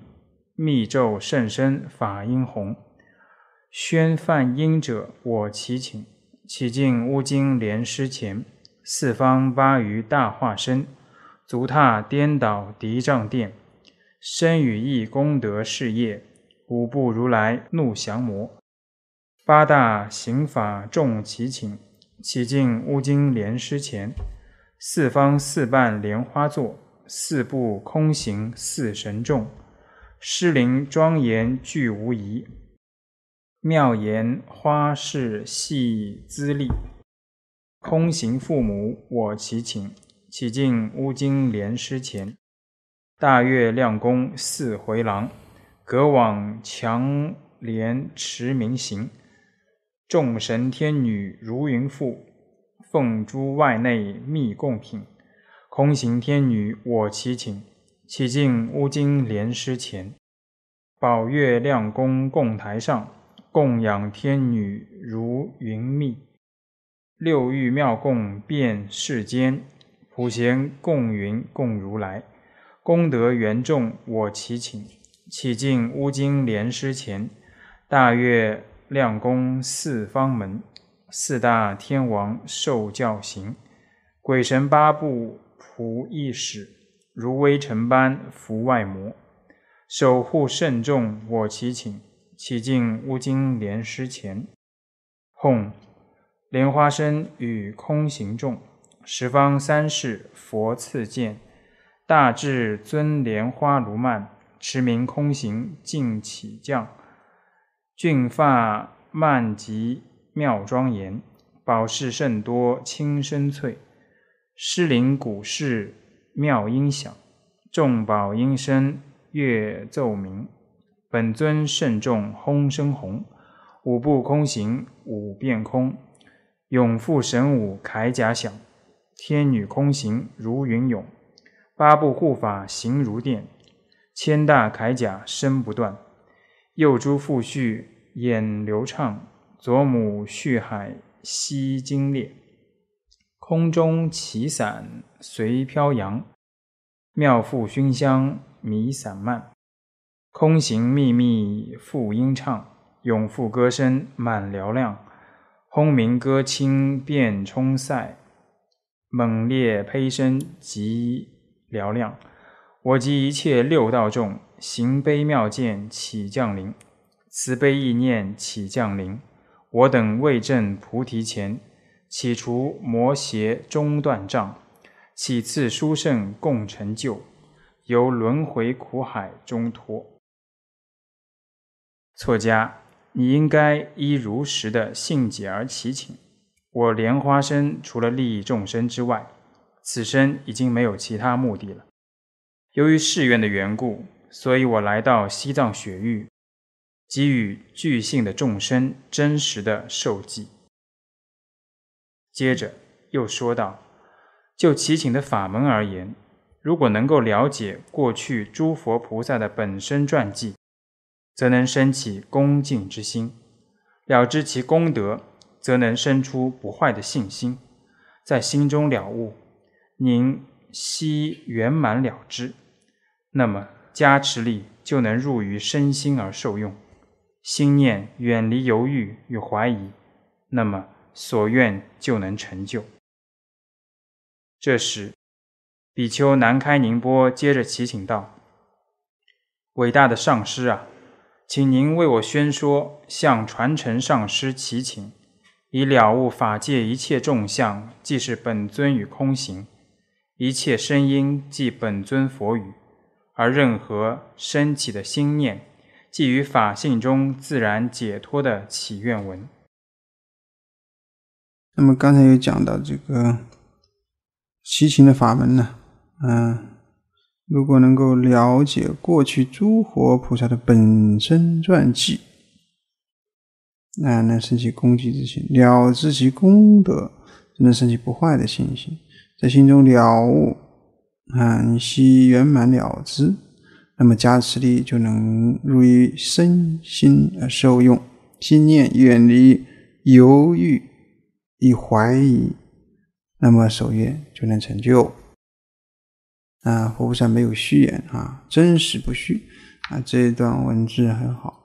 密咒甚深法音宏，宣泛音者我祈请。起敬乌金莲师前，四方八余大化身，足踏颠倒敌障殿，身语意功德事业，五步如来怒降魔。八大行法重其请，齐进乌金莲师前，四方四瓣莲花座，四部空行四神众，师灵庄严具无疑，妙言花事系资历，空行父母我其请，齐进乌金莲师前，大月亮宫四回廊，隔网墙帘持明行。众神天女如云覆，奉诸外内密供品。空行天女我祈请，祈敬乌金莲师前，宝月亮宫供台上，供养天女如云密。六欲妙供遍世间，普贤供云供如来，功德圆众我祈请，祈敬乌金莲师前，大月。量功四方门，四大天王受教行，鬼神八部仆役使，如微尘般伏外魔，守护甚重我其请，起敬乌金莲师前，哄，莲花身与空行众，十方三世佛赐见，大智尊莲花如曼，持名空行尽起降。俊发曼吉妙庄严，宝饰甚多轻身翠，狮林古寺妙音响，众宝音声乐奏鸣，本尊甚重轰声红，五步空行五变空，勇复神武铠甲响，天女空行如云涌，八部护法行如电，千大铠甲声不断，右诸复续。演流畅，左母续海息精烈。空中起散随飘扬，妙赋熏香弥散漫，空行秘密复音唱，永复歌声满嘹亮，轰鸣歌清便冲塞，猛烈胚声极嘹亮，我及一切六道众，行悲妙见起降临。慈悲意念起降临，我等为证菩提前，起除魔邪中断障，起次殊胜共成就，由轮回苦海中脱。错家，你应该依如实的信解而祈请。我莲花生除了利益众生之外，此生已经没有其他目的了。由于誓愿的缘故，所以我来到西藏雪域。给予具性的众生真实的受记。接着又说道：“就祈请的法门而言，如果能够了解过去诸佛菩萨的本身传记，则能生起恭敬之心；了知其功德，则能生出不坏的信心。在心中了悟、您悉圆满了之，那么加持力就能入于身心而受用。”心念远离犹豫与怀疑，那么所愿就能成就。这时，比丘南开宁波，接着祈请道：“伟大的上师啊，请您为我宣说向传承上师祈请，以了悟法界一切众相，即是本尊与空行；一切声音即本尊佛语，而任何升起的心念。”寄于法性中自然解脱的祈愿文。那么刚才又讲到这个祈请的法门呢？嗯，如果能够了解过去诸佛菩萨的本身传记，那能升起恭敬之心，了知其功德，能升起不坏的信心，在心中了悟，啊，悉圆满了知。那么加持力就能入于身心而受用，心念远离犹豫与怀疑，那么守业就能成就。啊，佛菩萨没有虚言啊，真实不虚啊，这一段文字很好，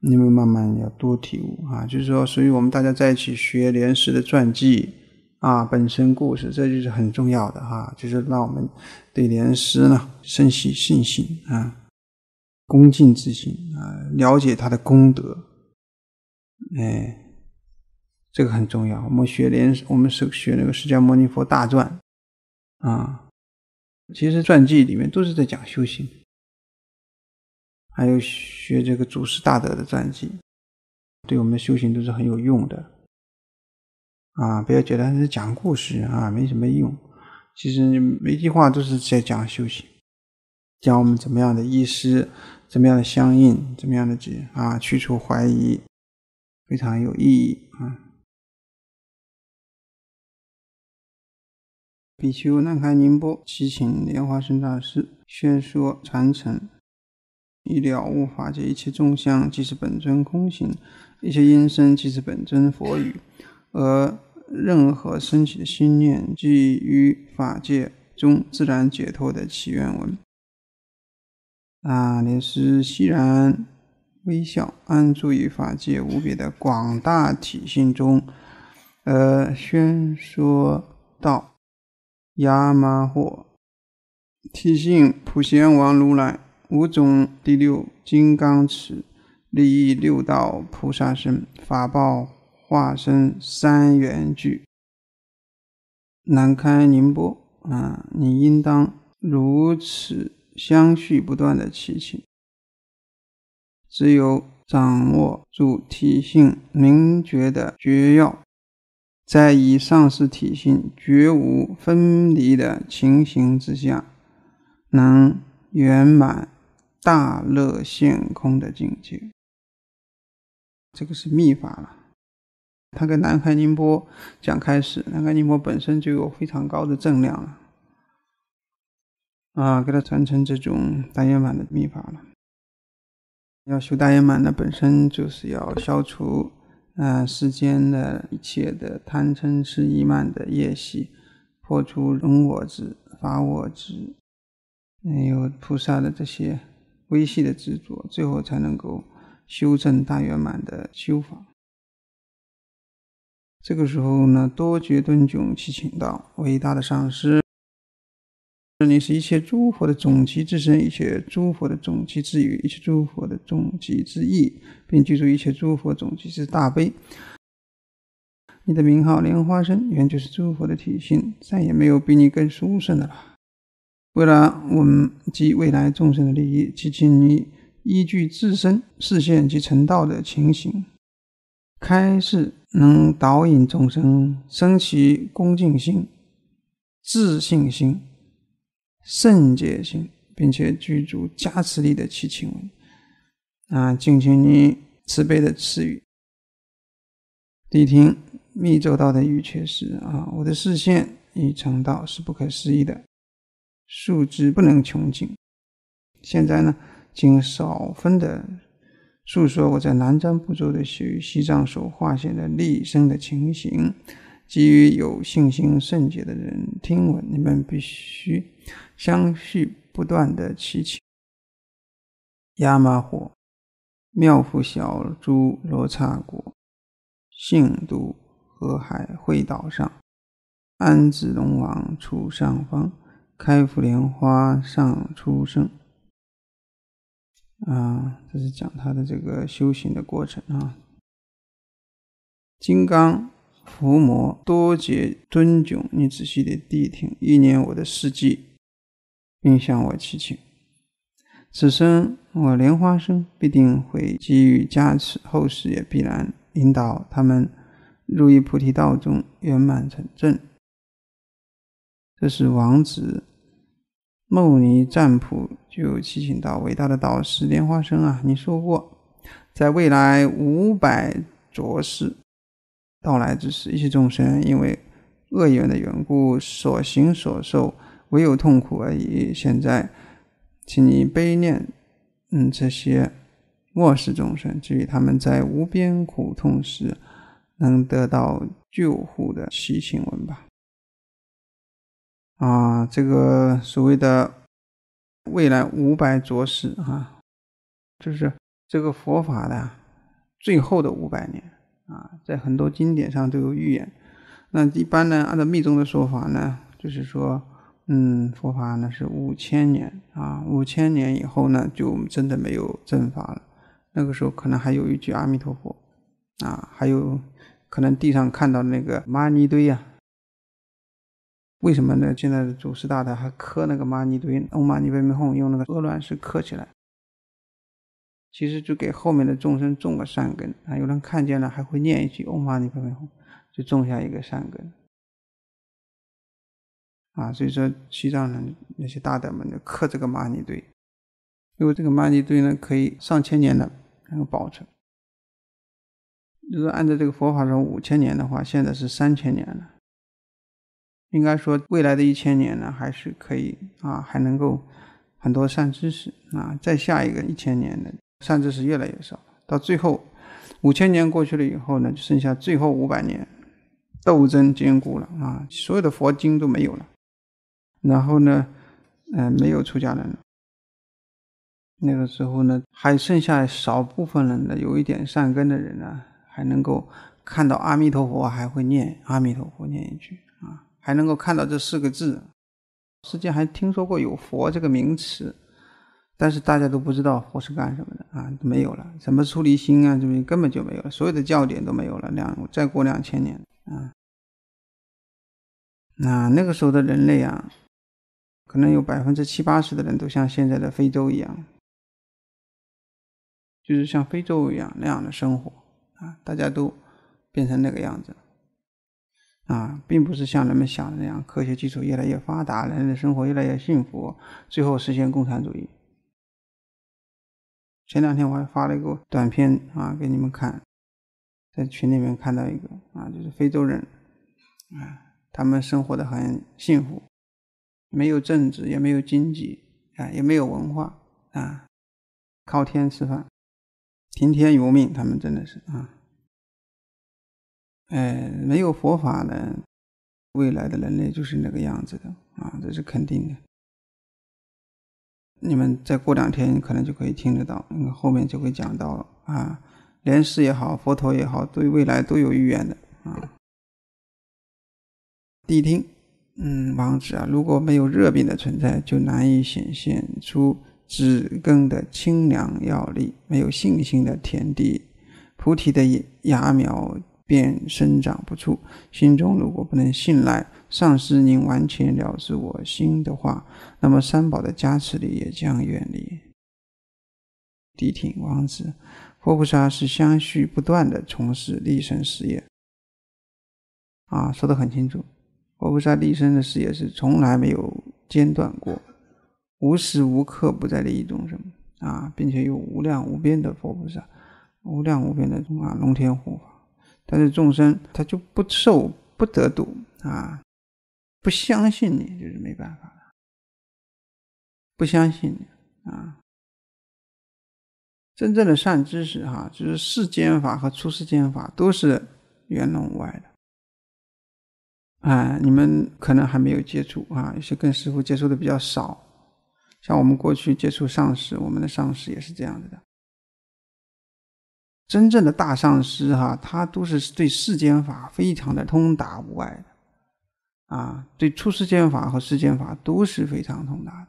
你们慢慢要多体悟啊。就是说，所以我们大家在一起学莲师的传记。啊，本身故事，这就是很重要的哈，就是让我们对莲师呢生起信心啊，恭敬之心啊，了解他的功德，哎，这个很重要。我们学莲，我们是学那个释迦牟尼佛大传啊，其实传记里面都是在讲修行，还有学这个祖师大德的传记，对我们的修行都是很有用的。啊，不要觉得是讲故事啊，没什么用。其实每句话都是在讲修行，讲我们怎么样的意识，怎么样的相应，怎么样的解啊，去除怀疑，非常有意义啊。比丘南开宁波，祈请莲花生大师宣说传承，以了悟法界一切众相即是本尊空行，一切音声即是本尊佛语，而。任何升起的心念，基于法界中自然解脱的起源文。啊！莲师熙然微笑，安住于法界无比的广大体性中，而宣说道：雅玛火，提醒普贤王如来五种第六金刚持利益六道菩萨身法报。化身三元具，南开宁波啊，你应当如此相续不断的祈请。只有掌握住体性明觉的诀要，在以上是体性绝无分离的情形之下，能圆满大乐现空的境界。这个是秘法了。他跟南开宁波讲开始，南开宁波本身就有非常高的正量了，啊，给他传承这种大圆满的秘法了。要修大圆满呢，本身就是要消除啊世间的一切的贪嗔痴疑慢的业习，破除人我执、法我执，还有菩萨的这些微细的执着，最后才能够修正大圆满的修法。这个时候呢，多觉顿炯其请道：“伟大的上师，你是一切诸佛的终极之身，一切诸佛的终极之语，一切诸佛的终极之意，并记住一切诸佛终极之大悲。你的名号莲花生，原就是诸佛的体性，再也没有比你更殊胜的了。为了我们及未来众生的利益，祈请你依据自身视线及成道的情形，开示。”能导引众生升起恭敬心、自信心、圣洁心，并且具足加持力的七情文啊！敬请你慈悲的赐予。谛听密咒道的语却是啊，我的视线已成道是不可思议的，数之不能穷尽。现在呢，仅少分的。诉说我在南瞻部洲的西西藏所化现的立身的情形，基于有信心圣洁的人听闻，你们必须相续不断的祈请：亚马火、妙福小猪罗刹果、性都、河海会岛上、安子龙王处上方、开福莲花上出生。啊，这是讲他的这个修行的过程啊。金刚伏魔多杰尊炯，你仔细的谛听，一念我的事迹，并向我祈请。此生我莲花生必定会给予加持，后世也必然引导他们入一菩提道中圆满成正。这是王子，牟尼赞普。就提醒到伟大的导师莲花生啊！你说过，在未来五百浊世到来之时，一切众生因为恶缘的缘故所行所受，唯有痛苦而已。现在，请你悲念，嗯，这些末世众生，至于他们在无边苦痛时能得到救护的祈请文吧。啊，这个所谓的。未来五百浊世啊，就是这个佛法的最后的五百年啊，在很多经典上都有预言。那一般呢，按照密宗的说法呢，就是说，嗯，佛法呢是五千年啊，五千年以后呢，就真的没有正法了。那个时候可能还有一句阿弥陀佛啊，还有可能地上看到那个玛尼堆呀。为什么呢？现在的主师大德还刻那个玛尼堆，唵嘛呢叭咪吽，用那个鹅卵石刻起来，其实就给后面的众生种个善根啊。有人看见了还会念一句唵玛尼叭咪哄，就种下一个善根啊。所以说，西藏人那些大德们就刻这个玛尼堆，因为这个玛尼堆呢，可以上千年的然后保存。如果按照这个佛法说五千年的话，现在是三千年了。应该说，未来的一千年呢，还是可以啊，还能够很多善知识啊。再下一个一千年呢，善知识越来越少，到最后五千年过去了以后呢，就剩下最后五百年，斗争坚固了啊，所有的佛经都没有了，然后呢，嗯，没有出家人了。那个时候呢，还剩下少部分人的有一点善根的人呢，还能够看到阿弥陀佛，还会念阿弥陀佛，念一句。还能够看到这四个字，世界还听说过有“佛”这个名词，但是大家都不知道佛是干什么的啊，没有了，什么出离心啊，什么根本就没有了，所有的教典都没有了，两再过两千年啊，那那个时候的人类啊，可能有百分之七八十的人都像现在的非洲一样，就是像非洲一样那样的生活啊，大家都变成那个样子。啊，并不是像人们想的那样，科学技术越来越发达，人类的生活越来越幸福，最后实现共产主义。前两天我还发了一个短片啊，给你们看，在群里面看到一个啊，就是非洲人，啊，他们生活的很幸福，没有政治，也没有经济，啊，也没有文化，啊，靠天吃饭，听天由命，他们真的是啊。哎，没有佛法呢，未来的人类就是那个样子的啊，这是肯定的。你们再过两天可能就可以听得到，因后面就会讲到啊。莲师也好，佛陀也好，对未来都有预言的啊。谛听，嗯，王子啊，如果没有热病的存在，就难以显现出止根的清凉药力，没有信心的田地，菩提的芽苗。便生长不出。心中如果不能信赖上师，您完全了知我心的话，那么三宝的加持力也将远离。迪听王子，佛菩萨是相续不断的从事立身事业。啊，说得很清楚，佛菩萨立身的事业是从来没有间断过，无时无刻不在利益众生啊，并且有无量无边的佛菩萨，无量无边的啊龙天护法。但是众生他就不受不得度啊，不相信你就是没办法了，不相信你啊。真正的善知识哈，就是世间法和出世间法都是圆融外的。哎，你们可能还没有接触啊，有些跟师傅接触的比较少，像我们过去接触上师，我们的上师也是这样子的。真正的大上师哈，他都是对世间法非常的通达无碍的，啊，对出世间法和世间法都是非常通达的，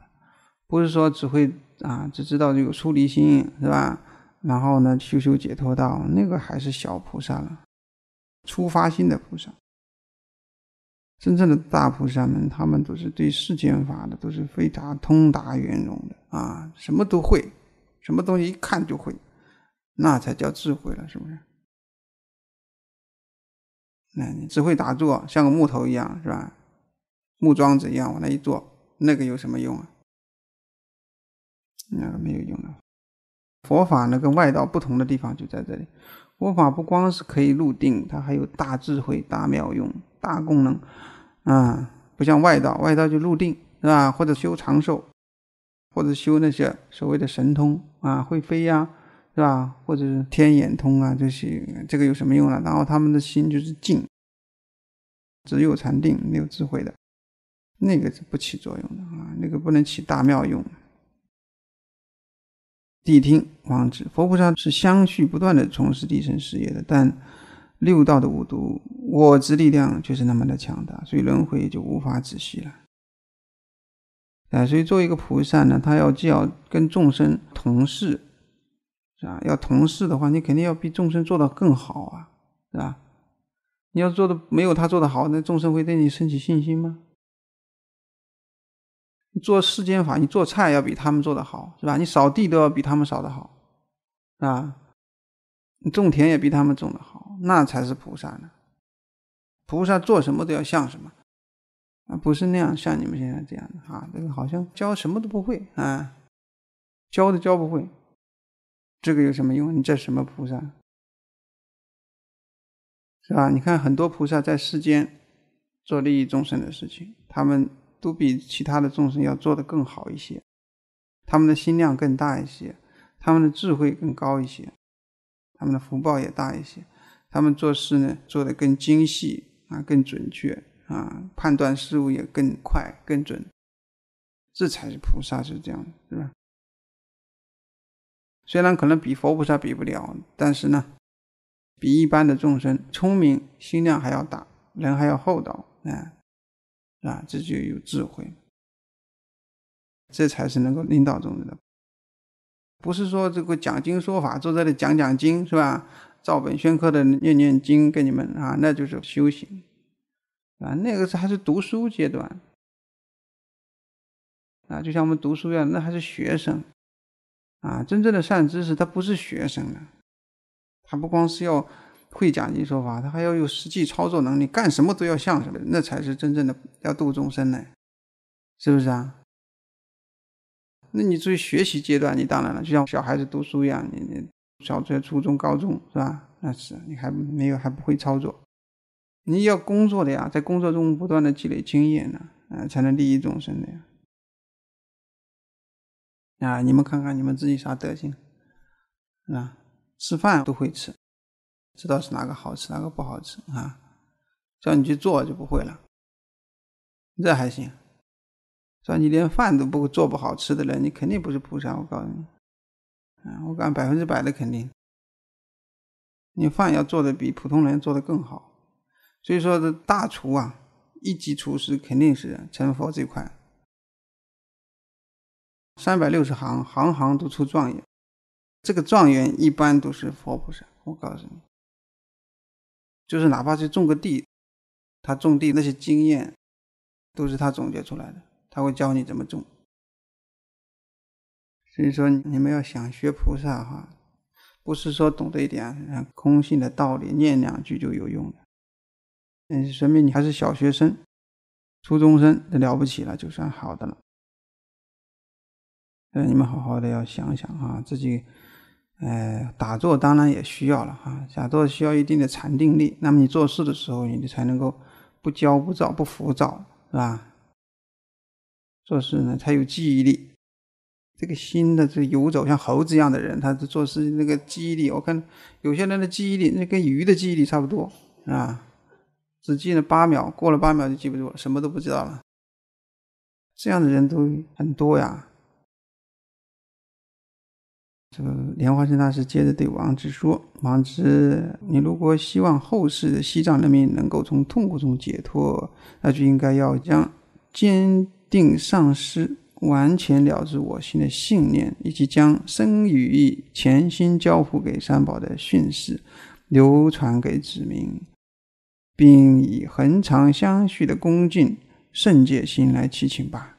不是说只会啊，只知道这个出离心是吧？然后呢，修修解脱道，那个还是小菩萨了，初发心的菩萨。真正的大菩萨们，他们都是对世间法的都是非常通达圆融的啊，什么都会，什么东西一看就会。那才叫智慧了，是不是？那你只会打坐，像个木头一样，是吧？木桩子一样往那一坐，那个有什么用啊？那个没有用的。佛法呢，跟外道不同的地方就在这里，佛法不光是可以入定，它还有大智慧、大妙用、大功能，啊，不像外道，外道就入定，是吧？或者修长寿，或者修那些所谓的神通啊，会飞呀。是吧？或者是天眼通啊，这些这个有什么用啊？然后他们的心就是静，只有禅定，没有智慧的，那个是不起作用的啊，那个不能起大妙用。谛听，王子，佛菩萨是相续不断的从事地生事业的，但六道的五毒我执力量却是那么的强大，所以轮回也就无法止息了。啊，所以作为一个菩萨呢，他要既要跟众生同事。啊，要同事的话，你肯定要比众生做的更好啊，是吧？你要做的没有他做的好，那众生会对你升起信心吗？你做世间法，你做菜要比他们做的好，是吧？你扫地都要比他们扫的好，啊，你种田也比他们种的好，那才是菩萨呢。菩萨做什么都要像什么，啊，不是那样像你们现在这样的啊，那个好像教什么都不会啊，教都教不会。这个有什么用？你这什么菩萨？是吧？你看很多菩萨在世间做利益众生的事情，他们都比其他的众生要做得更好一些，他们的心量更大一些，他们的智慧更高一些，他们的福报也大一些，他们做事呢做得更精细啊，更准确啊，判断事物也更快更准，这才是菩萨是这样，对吧？虽然可能比佛菩萨比不了，但是呢，比一般的众生聪明、心量还要大，人还要厚道，啊、啊，这就有智慧，这才是能够领导众生的。不是说这个讲经说法，坐这里讲讲经是吧？照本宣科的念念经给你们啊，那就是修行，啊，那个还是读书阶段，啊，就像我们读书一样，那还是学生。啊，真正的善知识他不是学生的，他不光是要会讲经说法，他还要有实际操作能力，干什么都要像什么，那才是真正的要度众生呢，是不是啊？那你作为学习阶段，你当然了，就像小孩子读书一样，你你小学、初中、高中是吧？那是你还没有还不会操作，你要工作的呀，在工作中不断的积累经验呢，啊，才能利益众生的呀。啊！你们看看你们自己啥德行？啊，吃饭都会吃，知道是哪个好吃哪个不好吃啊。叫你去做就不会了，这还行。叫你连饭都不会做不好吃的人，你肯定不是菩萨。我告诉你，啊，我敢百分之百的肯定。你饭要做的比普通人做的更好，所以说这大厨啊，一级厨师肯定是成佛这块。三百六十行，行行都出状元。这个状元一般都是佛菩萨。我告诉你，就是哪怕是种个地，他种地那些经验，都是他总结出来的，他会教你怎么种。所以说，你们要想学菩萨哈，不是说懂得一点空性的道理，念两句就有用的。嗯，说明你还是小学生、初中生，那了不起了，就算好的了。呃，你们好好的要想想啊，自己，呃，打坐当然也需要了哈。打坐需要一定的禅定力，那么你做事的时候，你就才能够不焦不躁、不浮躁，是吧？做事呢，才有记忆力。这个心的这游走，像猴子一样的人，他做事那个记忆力，我看有些人的记忆力，那跟鱼的记忆力差不多，是吧？只记了八秒，过了八秒就记不住了，什么都不知道了。这样的人都很多呀。这个莲花生大师接着对王直说：“王直，你如果希望后世的西藏人民能够从痛苦中解脱，那就应该要将坚定上师完全了知我心的信念，以及将生与意全心交付给三宝的训示，流传给子民，并以恒常相续的恭敬圣戒心来祈请吧。”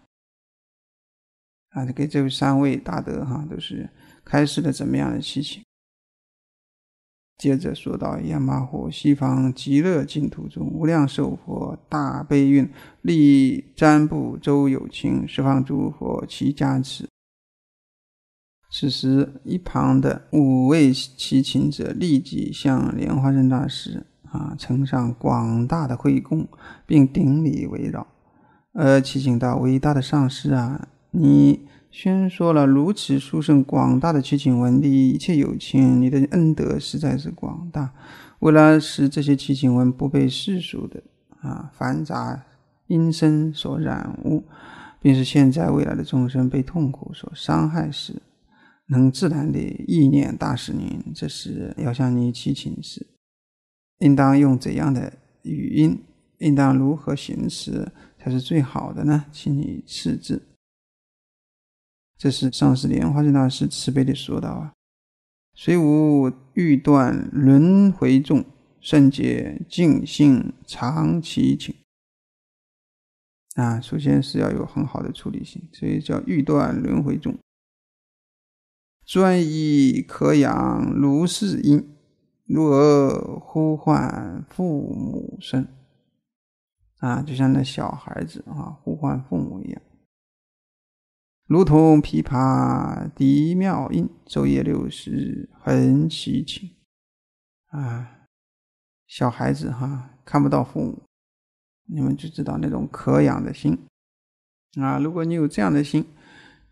啊，给这位三位大德哈，都是。开始了怎么样的祈请？接着说到，焰摩湖西方极乐净土中无量寿佛大悲运力瞻卜周有情十方诸佛齐加持。此时，一旁的五位齐秦者立即向莲花生大师啊呈上广大的供功，并顶礼围绕。呃，祈请道：“伟大的上师啊，你。”宣说了如此殊胜广大的祈请文，你一切有情，你的恩德实在是广大。为了使这些祈请文不被世俗的啊繁杂音声所染污，便是现在未来的众生被痛苦所伤害时，能自然的意念大使您，这是要向你祈请时，应当用怎样的语音，应当如何行持，才是最好的呢？请你赐字。这是上师莲花生大师慈悲地说道啊，虽无欲断轮回众，圣解净性常起请。啊，首先是要有很好的处理性，所以叫欲断轮回众。专一可养如是因，如何呼唤父母声。啊，就像那小孩子啊呼唤父母一样。如同琵琶笛妙音，昼夜六时很喜庆啊！小孩子哈看不到父母，你们就知道那种可养的心啊。如果你有这样的心，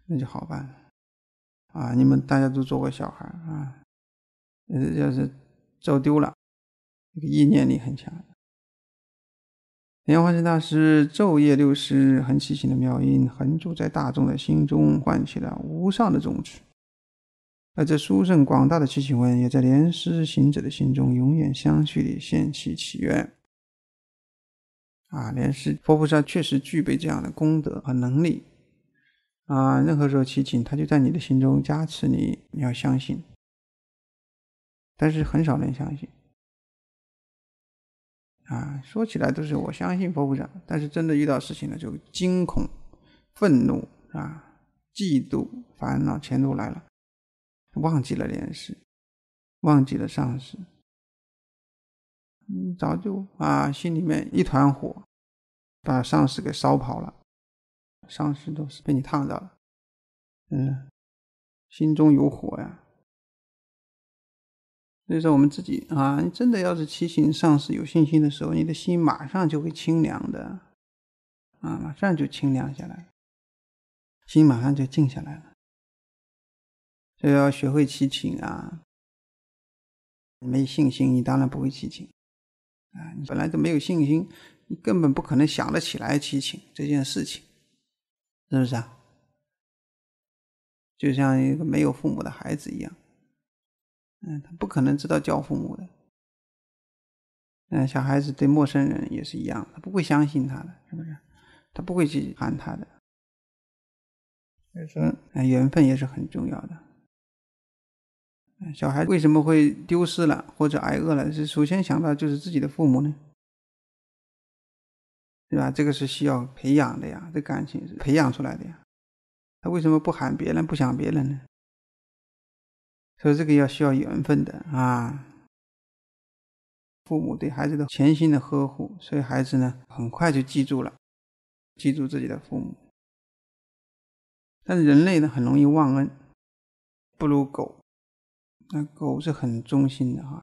那就好办了。啊！你们大家都做过小孩啊，要是走丢了，个意念力很强。莲花生大师昼夜六时恒起行的妙音，恒住在大众的心中，唤起了无上的种子。而这殊胜广大的祈请文，也在莲师行者的心中永远相续地现起祈愿。啊，莲师、佛菩萨确实具备这样的功德和能力。啊，任何时候祈请，他就在你的心中加持你，你要相信。但是很少人相信。啊，说起来都是我相信佛菩萨，但是真的遇到事情了，就惊恐、愤怒啊、嫉妒、烦恼全都来了，忘记了莲师，忘记了上师。嗯，早就啊，心里面一团火，把上师给烧跑了，上师都是被你烫着了。嗯，心中有火呀。所以说，我们自己啊，你真的要是骑情上师有信心的时候，你的心马上就会清凉的，啊，马上就清凉下来，心马上就静下来了。所以要学会骑情啊，没信心，你当然不会骑情啊，你本来就没有信心，你根本不可能想得起来骑情这件事情，是不是啊？就像一个没有父母的孩子一样。嗯，他不可能知道叫父母的。嗯，小孩子对陌生人也是一样，他不会相信他的，是不是？他不会去喊他的。所以说，嗯，缘分也是很重要的。小孩为什么会丢失了或者挨饿了？是首先想到就是自己的父母呢，对吧？这个是需要培养的呀，这感情是培养出来的呀。他为什么不喊别人，不想别人呢？所以这个要需要缘分的啊，父母对孩子的全心的呵护，所以孩子呢很快就记住了，记住自己的父母。但是人类呢很容易忘恩，不如狗，那狗是很忠心的哈。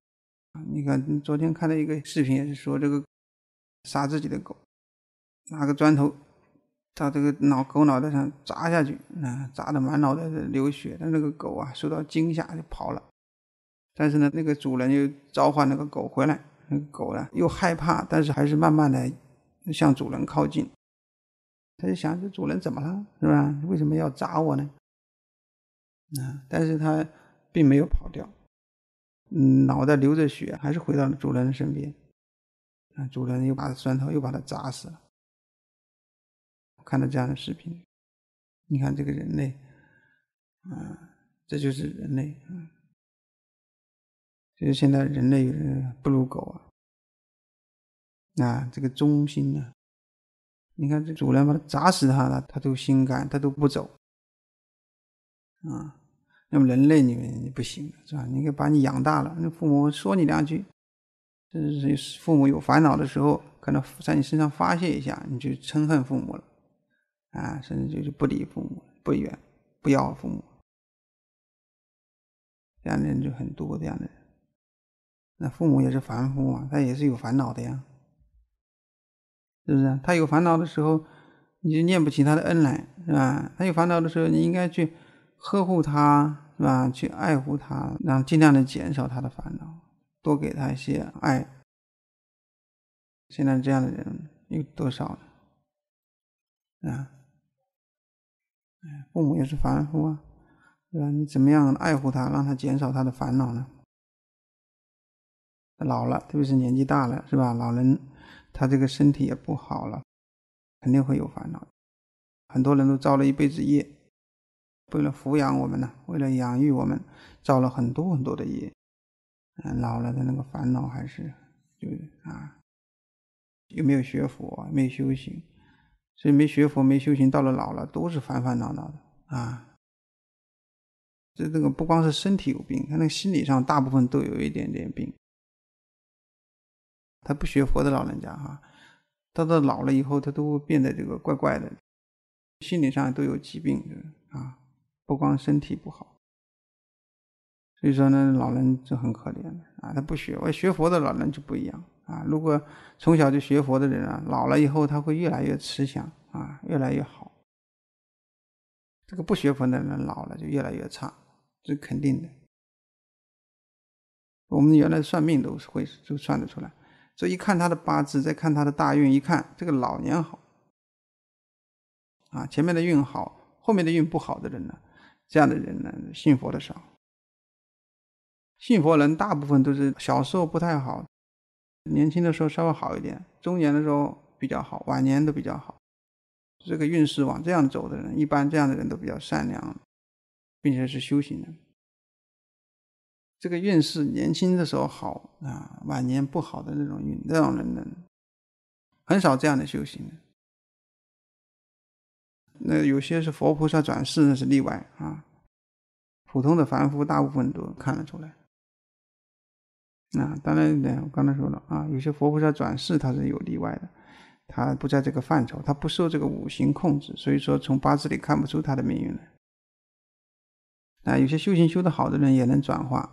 你看昨天看到一个视频也是说这个杀自己的狗，拿个砖头。他这个脑狗脑袋上砸下去，啊，砸的满脑袋流血。但那个狗啊，受到惊吓就跑了。但是呢，那个主人又召唤那个狗回来。那个狗呢，又害怕，但是还是慢慢的向主人靠近。他就想，这主人怎么了，是吧？为什么要砸我呢？啊，但是它并没有跑掉，嗯，脑袋流着血，还是回到了主人的身边。啊，主人又把砖头又把它砸死了。看到这样的视频，你看这个人类，啊，这就是人类，啊。所以现在人类不如狗啊，啊，这个忠心呢，你看这主人把它砸死它了，它都心甘，它都不走，啊，那么人类你们不行是吧？你看把你养大了，那父母说你两句，甚至父母有烦恼的时候，可能在你身上发泄一下，你就嗔恨父母了。啊，甚至就是不理父母、不远、不要父母，这样的人就很多。这样的人，那父母也是凡夫嘛，他也是有烦恼的呀，是不是？他有烦恼的时候，你就念不起他的恩来，是吧？他有烦恼的时候，你应该去呵护他，是吧？去爱护他，然后尽量的减少他的烦恼，多给他一些爱。现在这样的人有多少呢？啊？父母也是凡夫啊，对吧？你怎么样爱护他，让他减少他的烦恼呢？老了，特别是年纪大了，是吧？老人他这个身体也不好了，肯定会有烦恼。很多人都造了一辈子业，为了抚养我们呢，为了养育我们，造了很多很多的业。嗯，老了的那个烦恼还是，就是啊，又没有学佛，没有修行。所以没学佛、没修行，到了老了都是烦烦恼恼的啊！这这个不光是身体有病，他那个心理上大部分都有一点点病。他不学佛的老人家哈，到到老了以后，他都会变得这个怪怪的，心理上都有疾病，啊，不光身体不好。所以说呢，老人就很可怜了啊！他不学，学佛的老人就不一样。啊，如果从小就学佛的人啊，老了以后他会越来越慈祥啊，越来越好。这个不学佛的人老了就越来越差，这肯定的。我们原来算命都是会就算得出来，所以一看他的八字，再看他的大运，一看这个老年好，啊，前面的运好，后面的运不好的人呢，这样的人呢，信佛的少。信佛人大部分都是小时候不太好。年轻的时候稍微好一点，中年的时候比较好，晚年都比较好。这个运势往这样走的人，一般这样的人都比较善良，并且是修行的。这个运势年轻的时候好啊，晚年不好的那种运，那种人呢，很少这样的修行的。那有些是佛菩萨转世，那是例外啊。普通的凡夫大部分都看得出来。那当然，我刚才说了啊，有些佛菩萨转世他是有例外的，他不在这个范畴，他不受这个五行控制，所以说从八字里看不出他的命运来。啊，有些修行修得好的人也能转化。